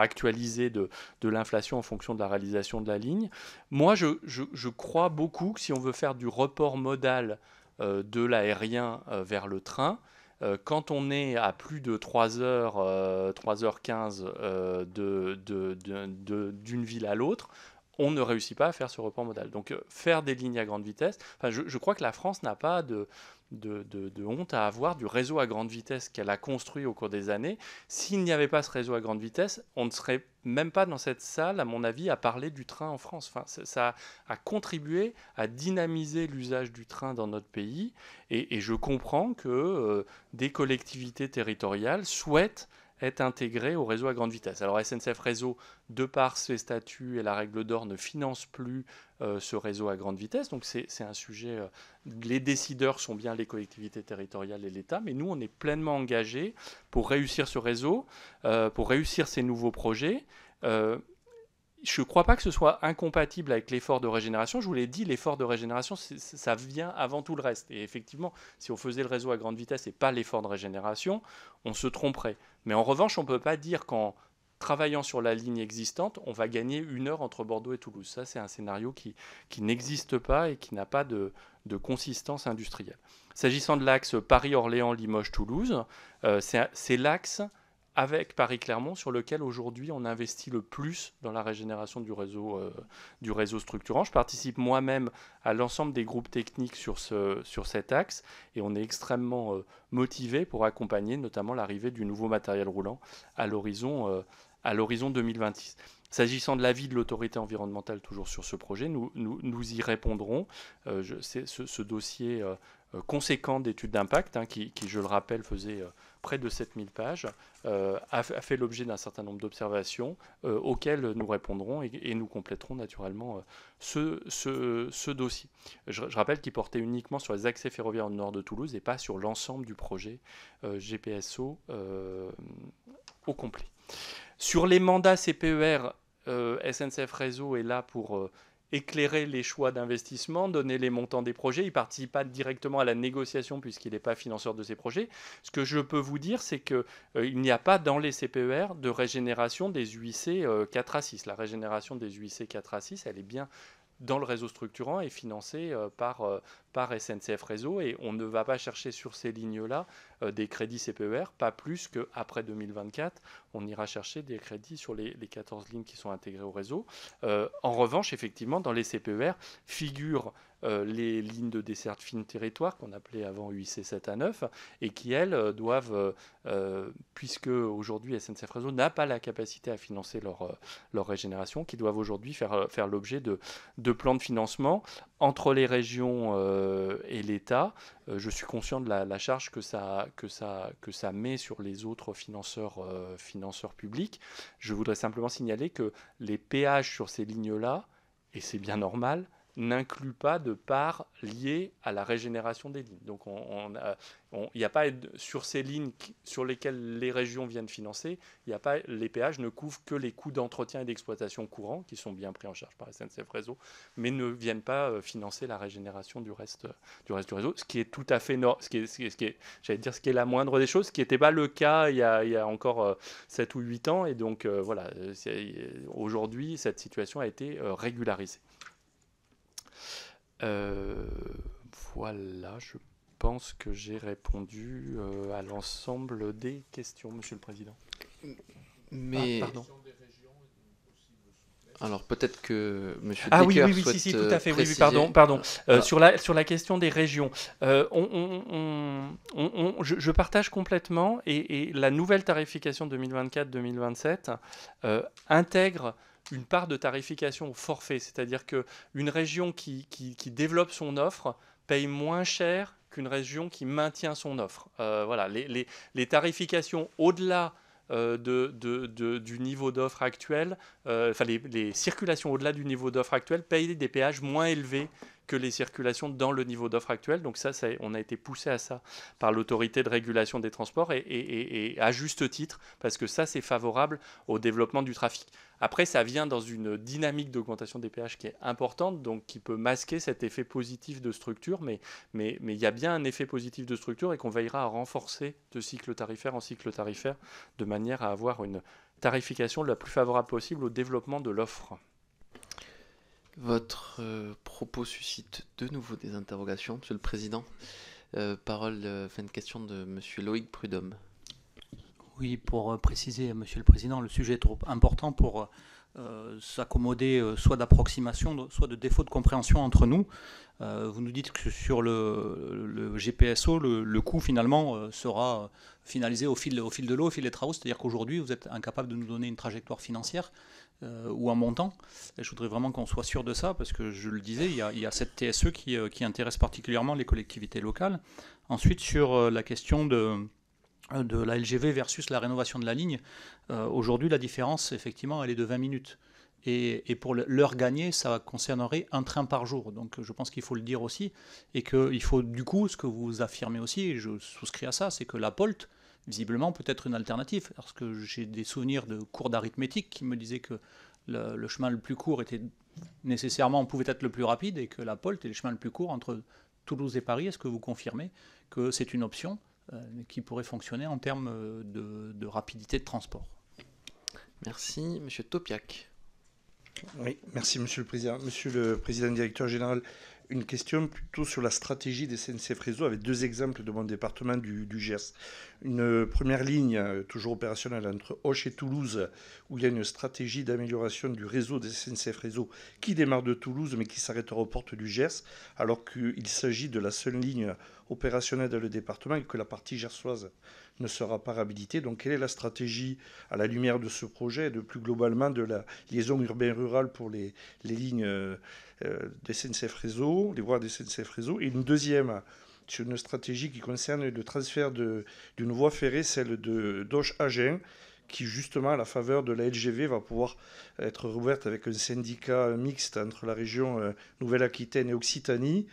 actualisé de, l'inflation en fonction de la réalisation de la ligne. Moi je, crois beaucoup que si on veut faire du report modal euh, de l'aérien vers le train, euh, quand on est à plus de 3 h 15 d'une de, ville à l'autre, on ne réussit pas à faire ce report modal. Donc euh, faire des lignes à grande vitesse, enfin, je, crois que la France n'a pas de, honte à avoir du réseau à grande vitesse qu'elle a construit au cours des années. S'il n'y avait pas ce réseau à grande vitesse, on ne serait même pas dans cette salle, à mon avis, à parler du train en France. Enfin, ça, a contribué à dynamiser l'usage du train dans notre pays. Et, je comprends que euh, des collectivités territoriales souhaitent est intégré au réseau à grande vitesse. Alors SNCF Réseau, de par ses statuts et la règle d'or, ne finance plus euh, ce réseau à grande vitesse. Donc c'est un sujet, euh, les décideurs sont bien les collectivités territoriales et l'État, mais nous, on est pleinement engagés pour réussir ce réseau, euh, pour réussir ces nouveaux projets je ne crois pas que ce soit incompatible avec l'effort de régénération. Je vous l'ai dit, l'effort de régénération, ça vient avant tout le reste. Et effectivement, si on faisait le réseau à grande vitesse et pas l'effort de régénération, on se tromperait. Mais en revanche, on ne peut pas dire qu'en travaillant sur la ligne existante, on va gagner une heure entre Bordeaux et Toulouse. Ça, c'est un scénario qui, n'existe pas et qui n'a pas de, consistance industrielle. S'agissant de l'axe Paris-Orléans-Limoges-Toulouse, euh, c'est l'axe avec Paris-Clermont, sur lequel aujourd'hui on investit le plus dans la régénération du réseau, euh, du réseau structurant. Je participe moi-même à l'ensemble des groupes techniques sur, ce, sur cet axe et on est extrêmement euh, motivé pour accompagner notamment l'arrivée du nouveau matériel roulant à l'horizon euh, à l'horizon 2026. S'agissant de l'avis de l'autorité environnementale, toujours sur ce projet, nous, nous, y répondrons. Je, ce, ce, dossier conséquent d'études d'impact, hein, qui, je le rappelle, faisait près de 7000 pages, euh, a, fait l'objet d'un certain nombre d'observations euh, auxquelles nous répondrons et, nous compléterons naturellement euh, ce, dossier. je rappelle qu'il portait uniquement sur les accès ferroviaires au nord de Toulouse et pas sur l'ensemble du projet GPSO au complet. Sur les mandats CPER, SNCF Réseau est là pour éclairer les choix d'investissement, donner les montants des projets. Il ne participe pas directement à la négociation puisqu'il n'est pas financeur de ces projets. Ce que je peux vous dire, c'est qu'il euh, n'y a pas dans les CPER de régénération des UIC 4 euh, à 6. La régénération des UIC 4 à 6, elle est bien dans le réseau structurant et financé euh, par, euh, par SNCF Réseau et on ne va pas chercher sur ces lignes-là euh, des crédits CPER, pas plus qu'après 2024, on ira chercher des crédits sur les, 14 lignes qui sont intégrées au réseau. en revanche, effectivement, dans les CPER figurent euh, les lignes de desserte fine territoire qu'on appelait avant UIC 7 à 9 et qui, elles, euh, doivent, euh, puisque aujourd'hui SNCF Réseau n'a pas la capacité à financer leur, leur régénération, qui doivent aujourd'hui faire, faire l'objet de, de plans de financement entre les régions et l'État. je suis conscient de la, la, charge que ça, que, ça, que ça met sur les autres financeurs, financeurs publics. Je voudrais simplement signaler que les péages sur ces lignes-là, et c'est bien normal, n'inclut pas de part liée à la régénération des lignes. Donc, il n'y a pas sur ces lignes sur lesquelles les régions viennent financer, il a pas les péages ne couvrent que les coûts d'entretien et d'exploitation courants qui sont bien pris en charge par SNCF Réseau, mais ne viennent pas euh, financer la régénération du reste du reste du réseau, ce qui est tout à fait ce qui ce qui est, j'allais dire ce qui est la moindre des choses, ce qui n'était pas le cas il y, a, encore 7 euh, ou 8 ans, et donc euh, voilà, aujourd'hui cette situation a été régularisée. Euh, voilà, je pense que j'ai répondu euh, à l'ensemble des questions, Monsieur le Président. Ah, mais... pardon. Alors peut-être que Monsieur ah, oui, oui, oui, tout à fait. Oui, oui, pardon, pardon. Ah. Euh, sur la sur la question des régions, on, on, on, je, partage complètement et, la nouvelle tarification 2024-2027 intègre une part de tarification au forfait, c'est-à-dire que une région qui, développe son offre paye moins cher qu'une région qui maintient son offre. Euh, voilà, les, tarifications au-delà euh, de, du niveau d'offre actuel, euh, enfin les, les circulations au-delà du niveau d'offre actuel payent des péages moins élevés que les circulations dans le niveau d'offre actuel. Donc ça, on a été poussé à ça par l'autorité de régulation des transports et, à juste titre, parce que ça, c'est favorable au développement du trafic. Après, ça vient dans une dynamique d'augmentation des péages qui est importante, donc qui peut masquer cet effet positif de structure, mais il mais, y a bien un effet positif de structure et qu'on veillera à renforcer de cycle tarifaire en cycle tarifaire de manière à avoir une tarification la plus favorable possible au développement de l'offre. Votre euh, propos suscite de nouveau des interrogations, Monsieur le Président. Euh, parole, euh, fin de question de Monsieur Loïc Prudhomme. Oui, pour préciser, Monsieur le Président, le sujet est trop important pour s'accommoder soit d'approximation, soit de défaut de compréhension entre nous. vous nous dites que sur le, GPSO, le, coût finalement sera finalisé au fil de l'eau, au fil des travaux, c'est-à-dire qu'aujourd'hui, vous êtes incapable de nous donner une trajectoire financière. Euh, ou un montant. Et je voudrais vraiment qu'on soit sûr de ça, parce que je le disais, il y a, cette TSE euh, qui, intéresse particulièrement les collectivités locales. Ensuite, sur euh, la question de, de la LGV versus la rénovation de la ligne, aujourd'hui, la différence, effectivement, elle est de 20 minutes. Et, et, pour l'heure gagnée, ça concernerait un train par jour. Donc je pense qu'il faut le dire aussi, et qu'il faut du coup, ce que vous affirmez aussi, et je souscris à ça, c'est que la POLT, visiblement peut-être une alternative. Parce que j'ai des souvenirs de cours d'arithmétique qui me disaient que le, chemin le plus court était nécessairement pouvait être le plus rapide et que la POLT est le chemin le plus court entre Toulouse et Paris. Est-ce que vous confirmez que c'est une option euh, qui pourrait fonctionner en termes euh, de, de rapidité de transport Merci, Monsieur Topiac. Oui, merci Monsieur le Président. Monsieur le Président Directeur Général, une question plutôt sur la stratégie des SNCF Réseau avec deux exemples de mon département du, Gers. Une euh, première ligne, euh, toujours opérationnelle, entre Hoche et Toulouse, où il y a une stratégie d'amélioration du réseau des SNCF Réseau qui démarre de Toulouse mais qui s'arrête aux portes du Gers, alors qu'il s'agit de la seule ligne opérationnelle dans le département et que la partie gersoise ne sera pas réhabilitée. Donc quelle est la stratégie à la lumière de ce projet et de plus globalement de la liaison urbain rurale pour les, les lignes euh, euh, des SNCF Réseau, les voies des SNCF Réseau Et une deuxième sur une stratégie qui concerne le transfert d'une voie ferrée, celle de doche Agen, qui justement à la faveur de la LGV va pouvoir être rouverte avec un syndicat mixte entre la région euh, Nouvelle-Aquitaine et Occitanie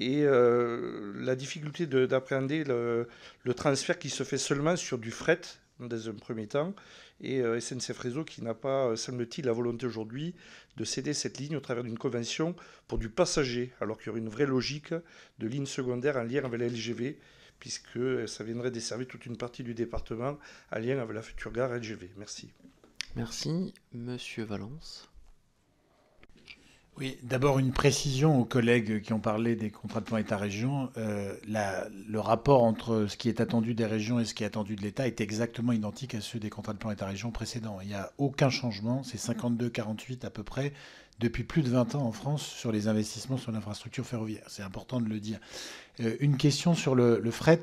et euh, la difficulté d'appréhender le, transfert qui se fait seulement sur du fret dans un premier temps, et euh, SNCF Réseau qui n'a pas, euh, semble-t-il, la volonté aujourd'hui de céder cette ligne au travers d'une convention pour du passager, alors qu'il y aurait une vraie logique de ligne secondaire en lien avec la LGV, puisque ça viendrait desservir toute une partie du département en lien avec la future gare LGV. Merci. Merci, Monsieur Valence. Oui, d'abord une précision aux collègues qui ont parlé des contrats de plan État-région. Euh, le rapport entre ce qui est attendu des régions et ce qui est attendu de l'État est exactement identique à ceux des contrats de plan État-région précédents. Il n'y a aucun changement, c'est 52-48 mmh. à peu près depuis plus de 20 ans en France sur les investissements sur l'infrastructure ferroviaire. C'est important de le dire. Euh, une question sur le, fret.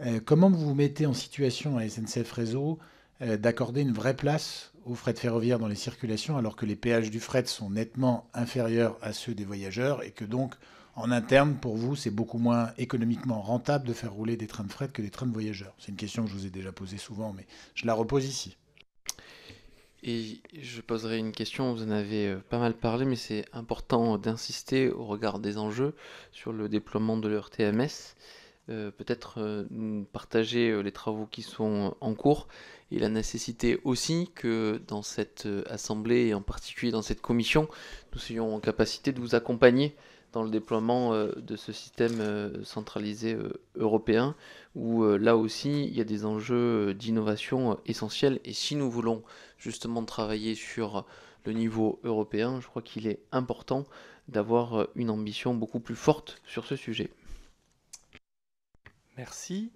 Euh, comment vous vous mettez en situation à SNCF Réseau d'accorder une vraie place frais de ferroviaire dans les circulations, alors que les péages du fret sont nettement inférieurs à ceux des voyageurs et que donc, en interne, pour vous, c'est beaucoup moins économiquement rentable de faire rouler des trains de fret que des trains de voyageurs C'est une question que je vous ai déjà posée souvent, mais je la repose ici. Et je poserai une question, vous en avez euh, pas mal parlé, mais c'est important d'insister au regard des enjeux sur le déploiement de leur TMS euh, peut-être euh, nous partager euh, les travaux qui sont en cours et la nécessité aussi que dans cette assemblée et en particulier dans cette commission, nous soyons en capacité de vous accompagner dans le déploiement de ce système centralisé européen où là aussi il y a des enjeux d'innovation essentiels et si nous voulons justement travailler sur le niveau européen, je crois qu'il est important d'avoir une ambition beaucoup plus forte sur ce sujet. Merci.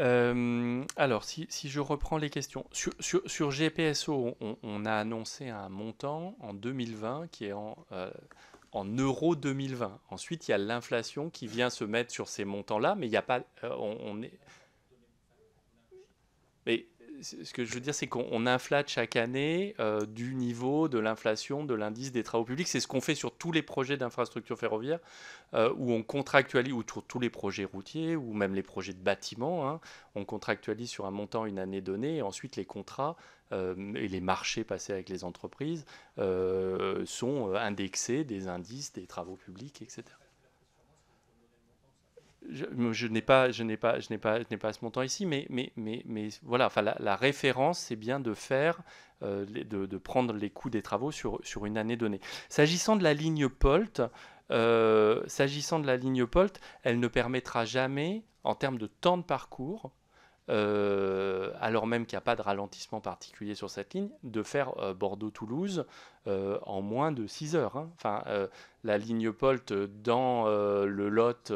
Euh, alors, si, je reprends les questions, sur, GPSO, on, a annoncé un montant en 2020 qui est en, euro en euros 2020. Ensuite, il y a l'inflation qui vient se mettre sur ces montants-là, mais il n'y a pas, euh, on, ce que je veux dire, c'est qu'on inflate chaque année euh, du niveau de l'inflation de l'indice des travaux publics. C'est ce qu'on fait sur tous les projets d'infrastructure ferroviaire, euh, où on contractualise, ou sur tous les projets routiers, ou même les projets de bâtiments. Hein. on contractualise sur un montant une année donnée, et ensuite les contrats euh, et les marchés passés avec les entreprises sont indexés des indices des travaux publics, etc je, n'ai pas, je n'ai ce montant ici, mais, voilà. la, référence, c'est bien de faire, euh, de, prendre les coûts des travaux sur, une année donnée. S'agissant de la ligne POLT, euh, s'agissant de la ligne POLT, elle ne permettra jamais, en termes de temps de parcours, euh, alors même qu'il n'y a pas de ralentissement particulier sur cette ligne, de faire Bordeaux-Toulouse euh, en moins de 6 heures. Hein. Enfin, euh, la ligne polte dans euh, le Lot,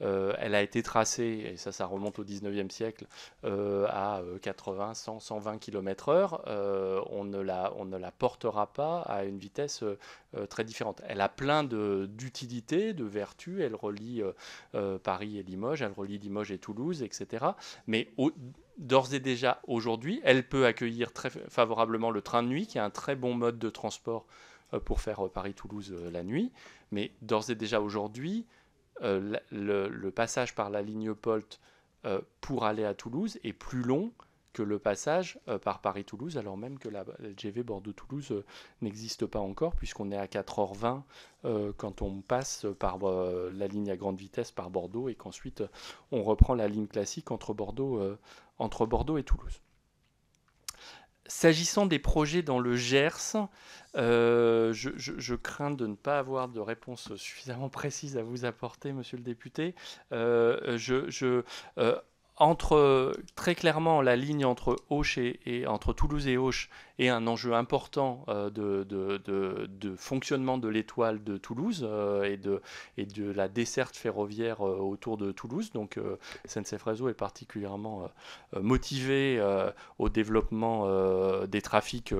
elle a été tracée, et ça, ça remonte au 19e siècle, à 80, 100, 120 km/h. on, ne la, on ne la portera pas à une vitesse très différente. Elle a plein d'utilités, de, de vertus. Elle relie Paris et Limoges, elle relie Limoges et Toulouse, etc. Mais au, d'ores et déjà aujourd'hui, elle peut accueillir très favorablement le train de nuit, qui est un très bon mode de transport euh, pour faire euh, Paris-Toulouse euh, la nuit. Mais d'ores et déjà aujourd'hui, le, passage par la ligne Polt pour aller à Toulouse est plus long que le passage par Paris-Toulouse, alors même que la LGV Bordeaux-Toulouse n'existe pas encore, puisqu'on est à 4h20 quand on passe par la ligne à grande vitesse par Bordeaux et qu'ensuite on reprend la ligne classique entre Bordeaux entre Bordeaux et Toulouse. S'agissant des projets dans le Gers, euh, je, crains de ne pas avoir de réponse suffisamment précise à vous apporter, monsieur le député. Euh, je, euh, entre très clairement la ligne entre Auch et, et, entre Toulouse et Auch et un enjeu important euh, de, fonctionnement de l'étoile de Toulouse euh, et, de, la desserte ferroviaire euh, autour de Toulouse. Donc SNCF Réseau est particulièrement motivé au développement des, trafics,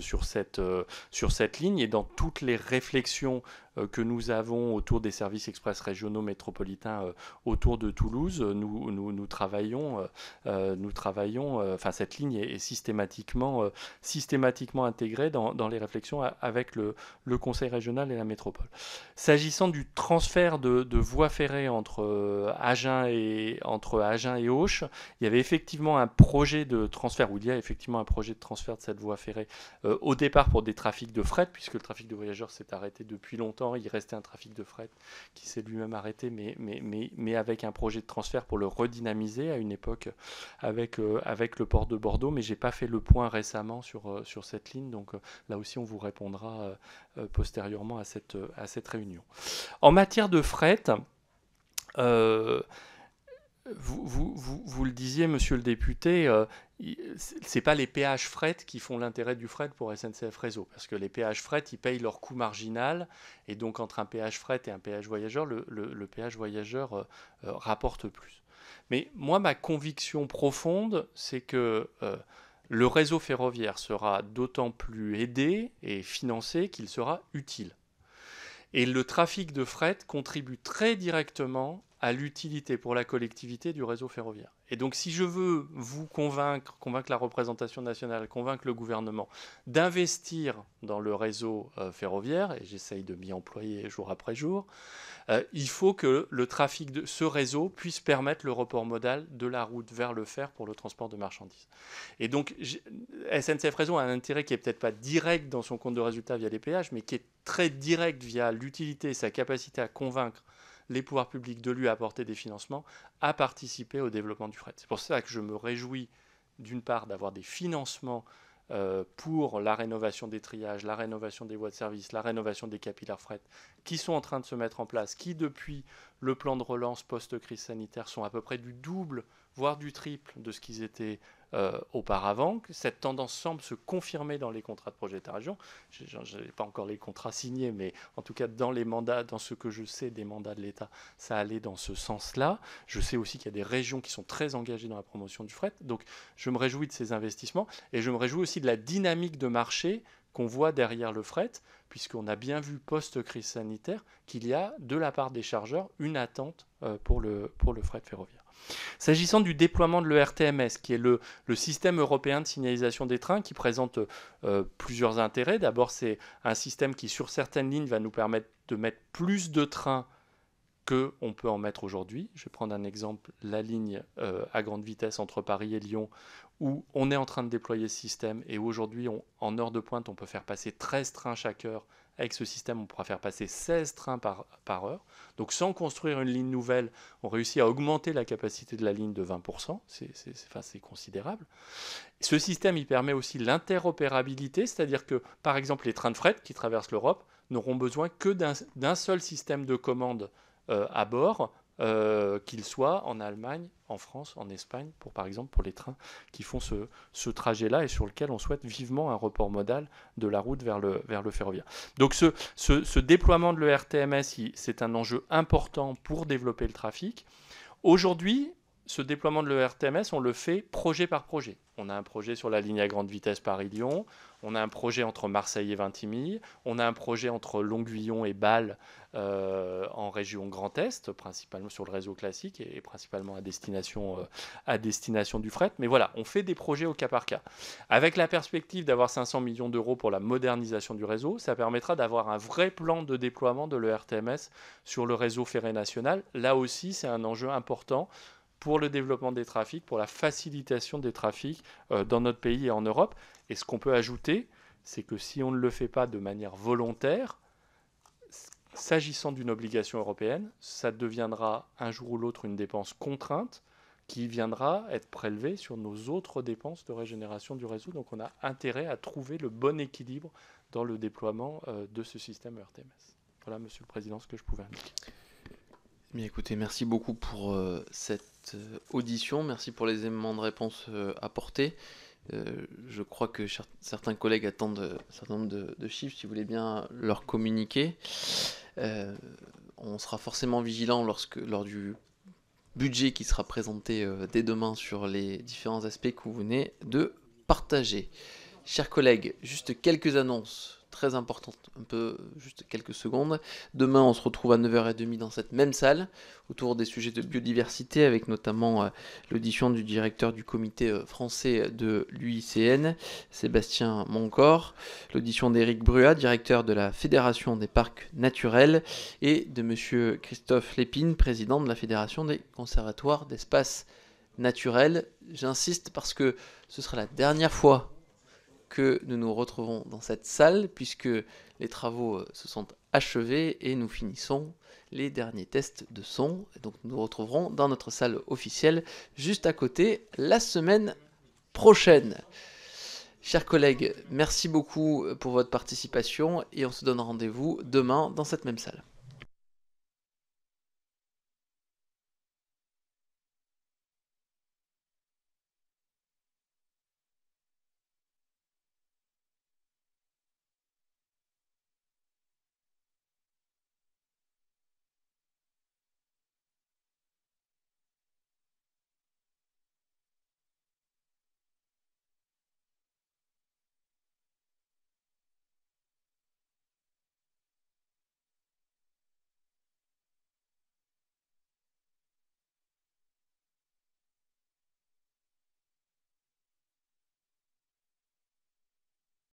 sur cette, ligne et dans toutes les réflexions que nous avons autour des services express régionaux métropolitains autour de Toulouse, nous, travaillons, nous travaillons, enfin cette ligne est systématiquement euh, systématiquement intégré dans, les réflexions avec le, Conseil régional et la métropole. S'agissant du transfert de, de voies ferrées entre euh, Agen et entre Agen et Auch, il y avait effectivement un projet de transfert, ou il y a effectivement un projet de transfert de cette voie ferrée euh, au départ pour des trafics de fret, puisque le trafic de voyageurs s'est arrêté depuis longtemps, il restait un trafic de fret qui s'est lui-même arrêté, mais, mais, mais, mais, avec un projet de transfert pour le redynamiser à une époque avec, avec le port de Bordeaux, mais j'ai pas fait le point récemment récemment sur, euh, sur cette ligne. Donc euh, là aussi, on vous répondra euh, postérieurement à cette, à cette réunion. En matière de fret, vous, vous, vous, vous, le disiez, monsieur le député, c'est pas les péages fret qui font l'intérêt du fret pour SNCF Réseau, parce que les péages fret, ils payent leur coût marginal, et donc entre un péage fret et un péage voyageur, le, le, péage voyageur rapporte plus. Mais moi, ma conviction profonde, c'est que le réseau ferroviaire sera d'autant plus aidé et financé qu'il sera utile. Et le trafic de fret contribue très directement à l'utilité pour la collectivité du réseau ferroviaire. Et donc si je veux vous convaincre, convaincre la représentation nationale, convaincre le gouvernement d'investir dans le réseau euh, ferroviaire, et j'essaye de m'y employer jour après jour, euh, il faut que le trafic de ce réseau puisse permettre le report modal de la route vers le fer pour le transport de marchandises. Et donc SNCF Réseau a un intérêt qui est peut-être pas direct dans son compte de résultat via les péages, mais qui est très direct via l'utilité, et sa capacité à convaincre les pouvoirs publics de lui apporter des financements, à participer au développement du fret. C'est pour ça que je me réjouis d'une part d'avoir des financements euh, pour la rénovation des triages, la rénovation des voies de service, la rénovation des capillaires fret, qui sont en train de se mettre en place, qui depuis le plan de relance post-crise sanitaire sont à peu près du double, voire du triple de ce qu'ils étaient euh, auparavant. Cette tendance semble se confirmer dans les contrats de projet de région. Je n'ai pas encore les contrats signés, mais en tout cas dans les mandats, dans ce que je sais des mandats de l'État, ça allait dans ce sens-là. Je sais aussi qu'il y a des régions qui sont très engagées dans la promotion du fret. Donc je me réjouis de ces investissements et je me réjouis aussi de la dynamique de marché qu'on voit derrière le fret, puisqu'on a bien vu post-crise sanitaire qu'il y a de la part des chargeurs une attente euh, pour, le, pour le fret ferroviaire. S'agissant du déploiement de l'ERTMS, qui est le, système européen de signalisation des trains, qui présente euh, plusieurs intérêts. D'abord, c'est un système qui, sur certaines lignes, va nous permettre de mettre plus de trains qu'on peut en mettre aujourd'hui. Je vais prendre un exemple, la ligne euh, à grande vitesse entre Paris et Lyon, où on est en train de déployer ce système, et aujourd'hui, en heure de pointe, on peut faire passer 13 trains chaque heure avec ce système, on pourra faire passer 16 trains par, heure. Donc sans construire une ligne nouvelle, on réussit à augmenter la capacité de la ligne de 20%. C'est considérable. Ce système, il permet aussi l'interopérabilité, c'est-à-dire que, par exemple, les trains de fret qui traversent l'Europe n'auront besoin que d'un seul système de commande euh, à bord euh, qu'il soit en Allemagne, en France, en Espagne, pour par exemple pour les trains qui font ce, trajet-là et sur lequel on souhaite vivement un report modal de la route vers le, vers le ferroviaire. Donc ce, ce, ce déploiement de l'ERTMS, c'est un enjeu important pour développer le trafic. Aujourd'hui, ce déploiement de l'ERTMS, on le fait projet par projet. On a un projet sur la ligne à grande vitesse Paris-Lyon, on a un projet entre Marseille et Vintimille, on a un projet entre Longuillon et Bâle euh, en région Grand Est, principalement sur le réseau classique et, principalement à destination, euh, à destination du fret. Mais voilà, on fait des projets au cas par cas. Avec la perspective d'avoir 500 millions d'euros pour la modernisation du réseau, ça permettra d'avoir un vrai plan de déploiement de l'ERTMS sur le réseau ferré national. Là aussi, c'est un enjeu important pour le développement des trafics, pour la facilitation des trafics euh, dans notre pays et en Europe. Et ce qu'on peut ajouter, c'est que si on ne le fait pas de manière volontaire, s'agissant d'une obligation européenne, ça deviendra un jour ou l'autre une dépense contrainte qui viendra être prélevée sur nos autres dépenses de régénération du réseau. Donc on a intérêt à trouver le bon équilibre dans le déploiement euh, de ce système ERTMS. Voilà, Monsieur le Président, ce que je pouvais indiquer écoutez, merci beaucoup pour euh, cette euh, audition, merci pour les éléments de réponse euh, apportés. je crois que certains collègues attendent un certain nombre de, de, chiffres, si vous voulez bien leur communiquer. on sera forcément vigilant lorsque, lors du budget qui sera présenté dès demain sur les différents aspects que vous venez de partager. Chers collègues, juste quelques annonces très importante, un peu juste quelques secondes. Demain, on se retrouve à 9h30 dans cette même salle, autour des sujets de biodiversité, avec notamment euh, l'audition du directeur du comité euh, français de l'UICN, Sébastien Moncor, l'audition d'Éric Bruat, directeur de la Fédération des parcs naturels, et de M. Christophe Lépine, président de la Fédération des conservatoires d'espaces naturels. J'insiste parce que ce sera la dernière fois que nous nous retrouvons dans cette salle puisque les travaux euh, se sont achevés et nous finissons les derniers tests de son. donc nous nous retrouverons dans notre salle officielle juste à côté la semaine prochaine. Chers collègues, merci beaucoup euh, pour votre participation et on se donne rendez-vous demain dans cette même salle.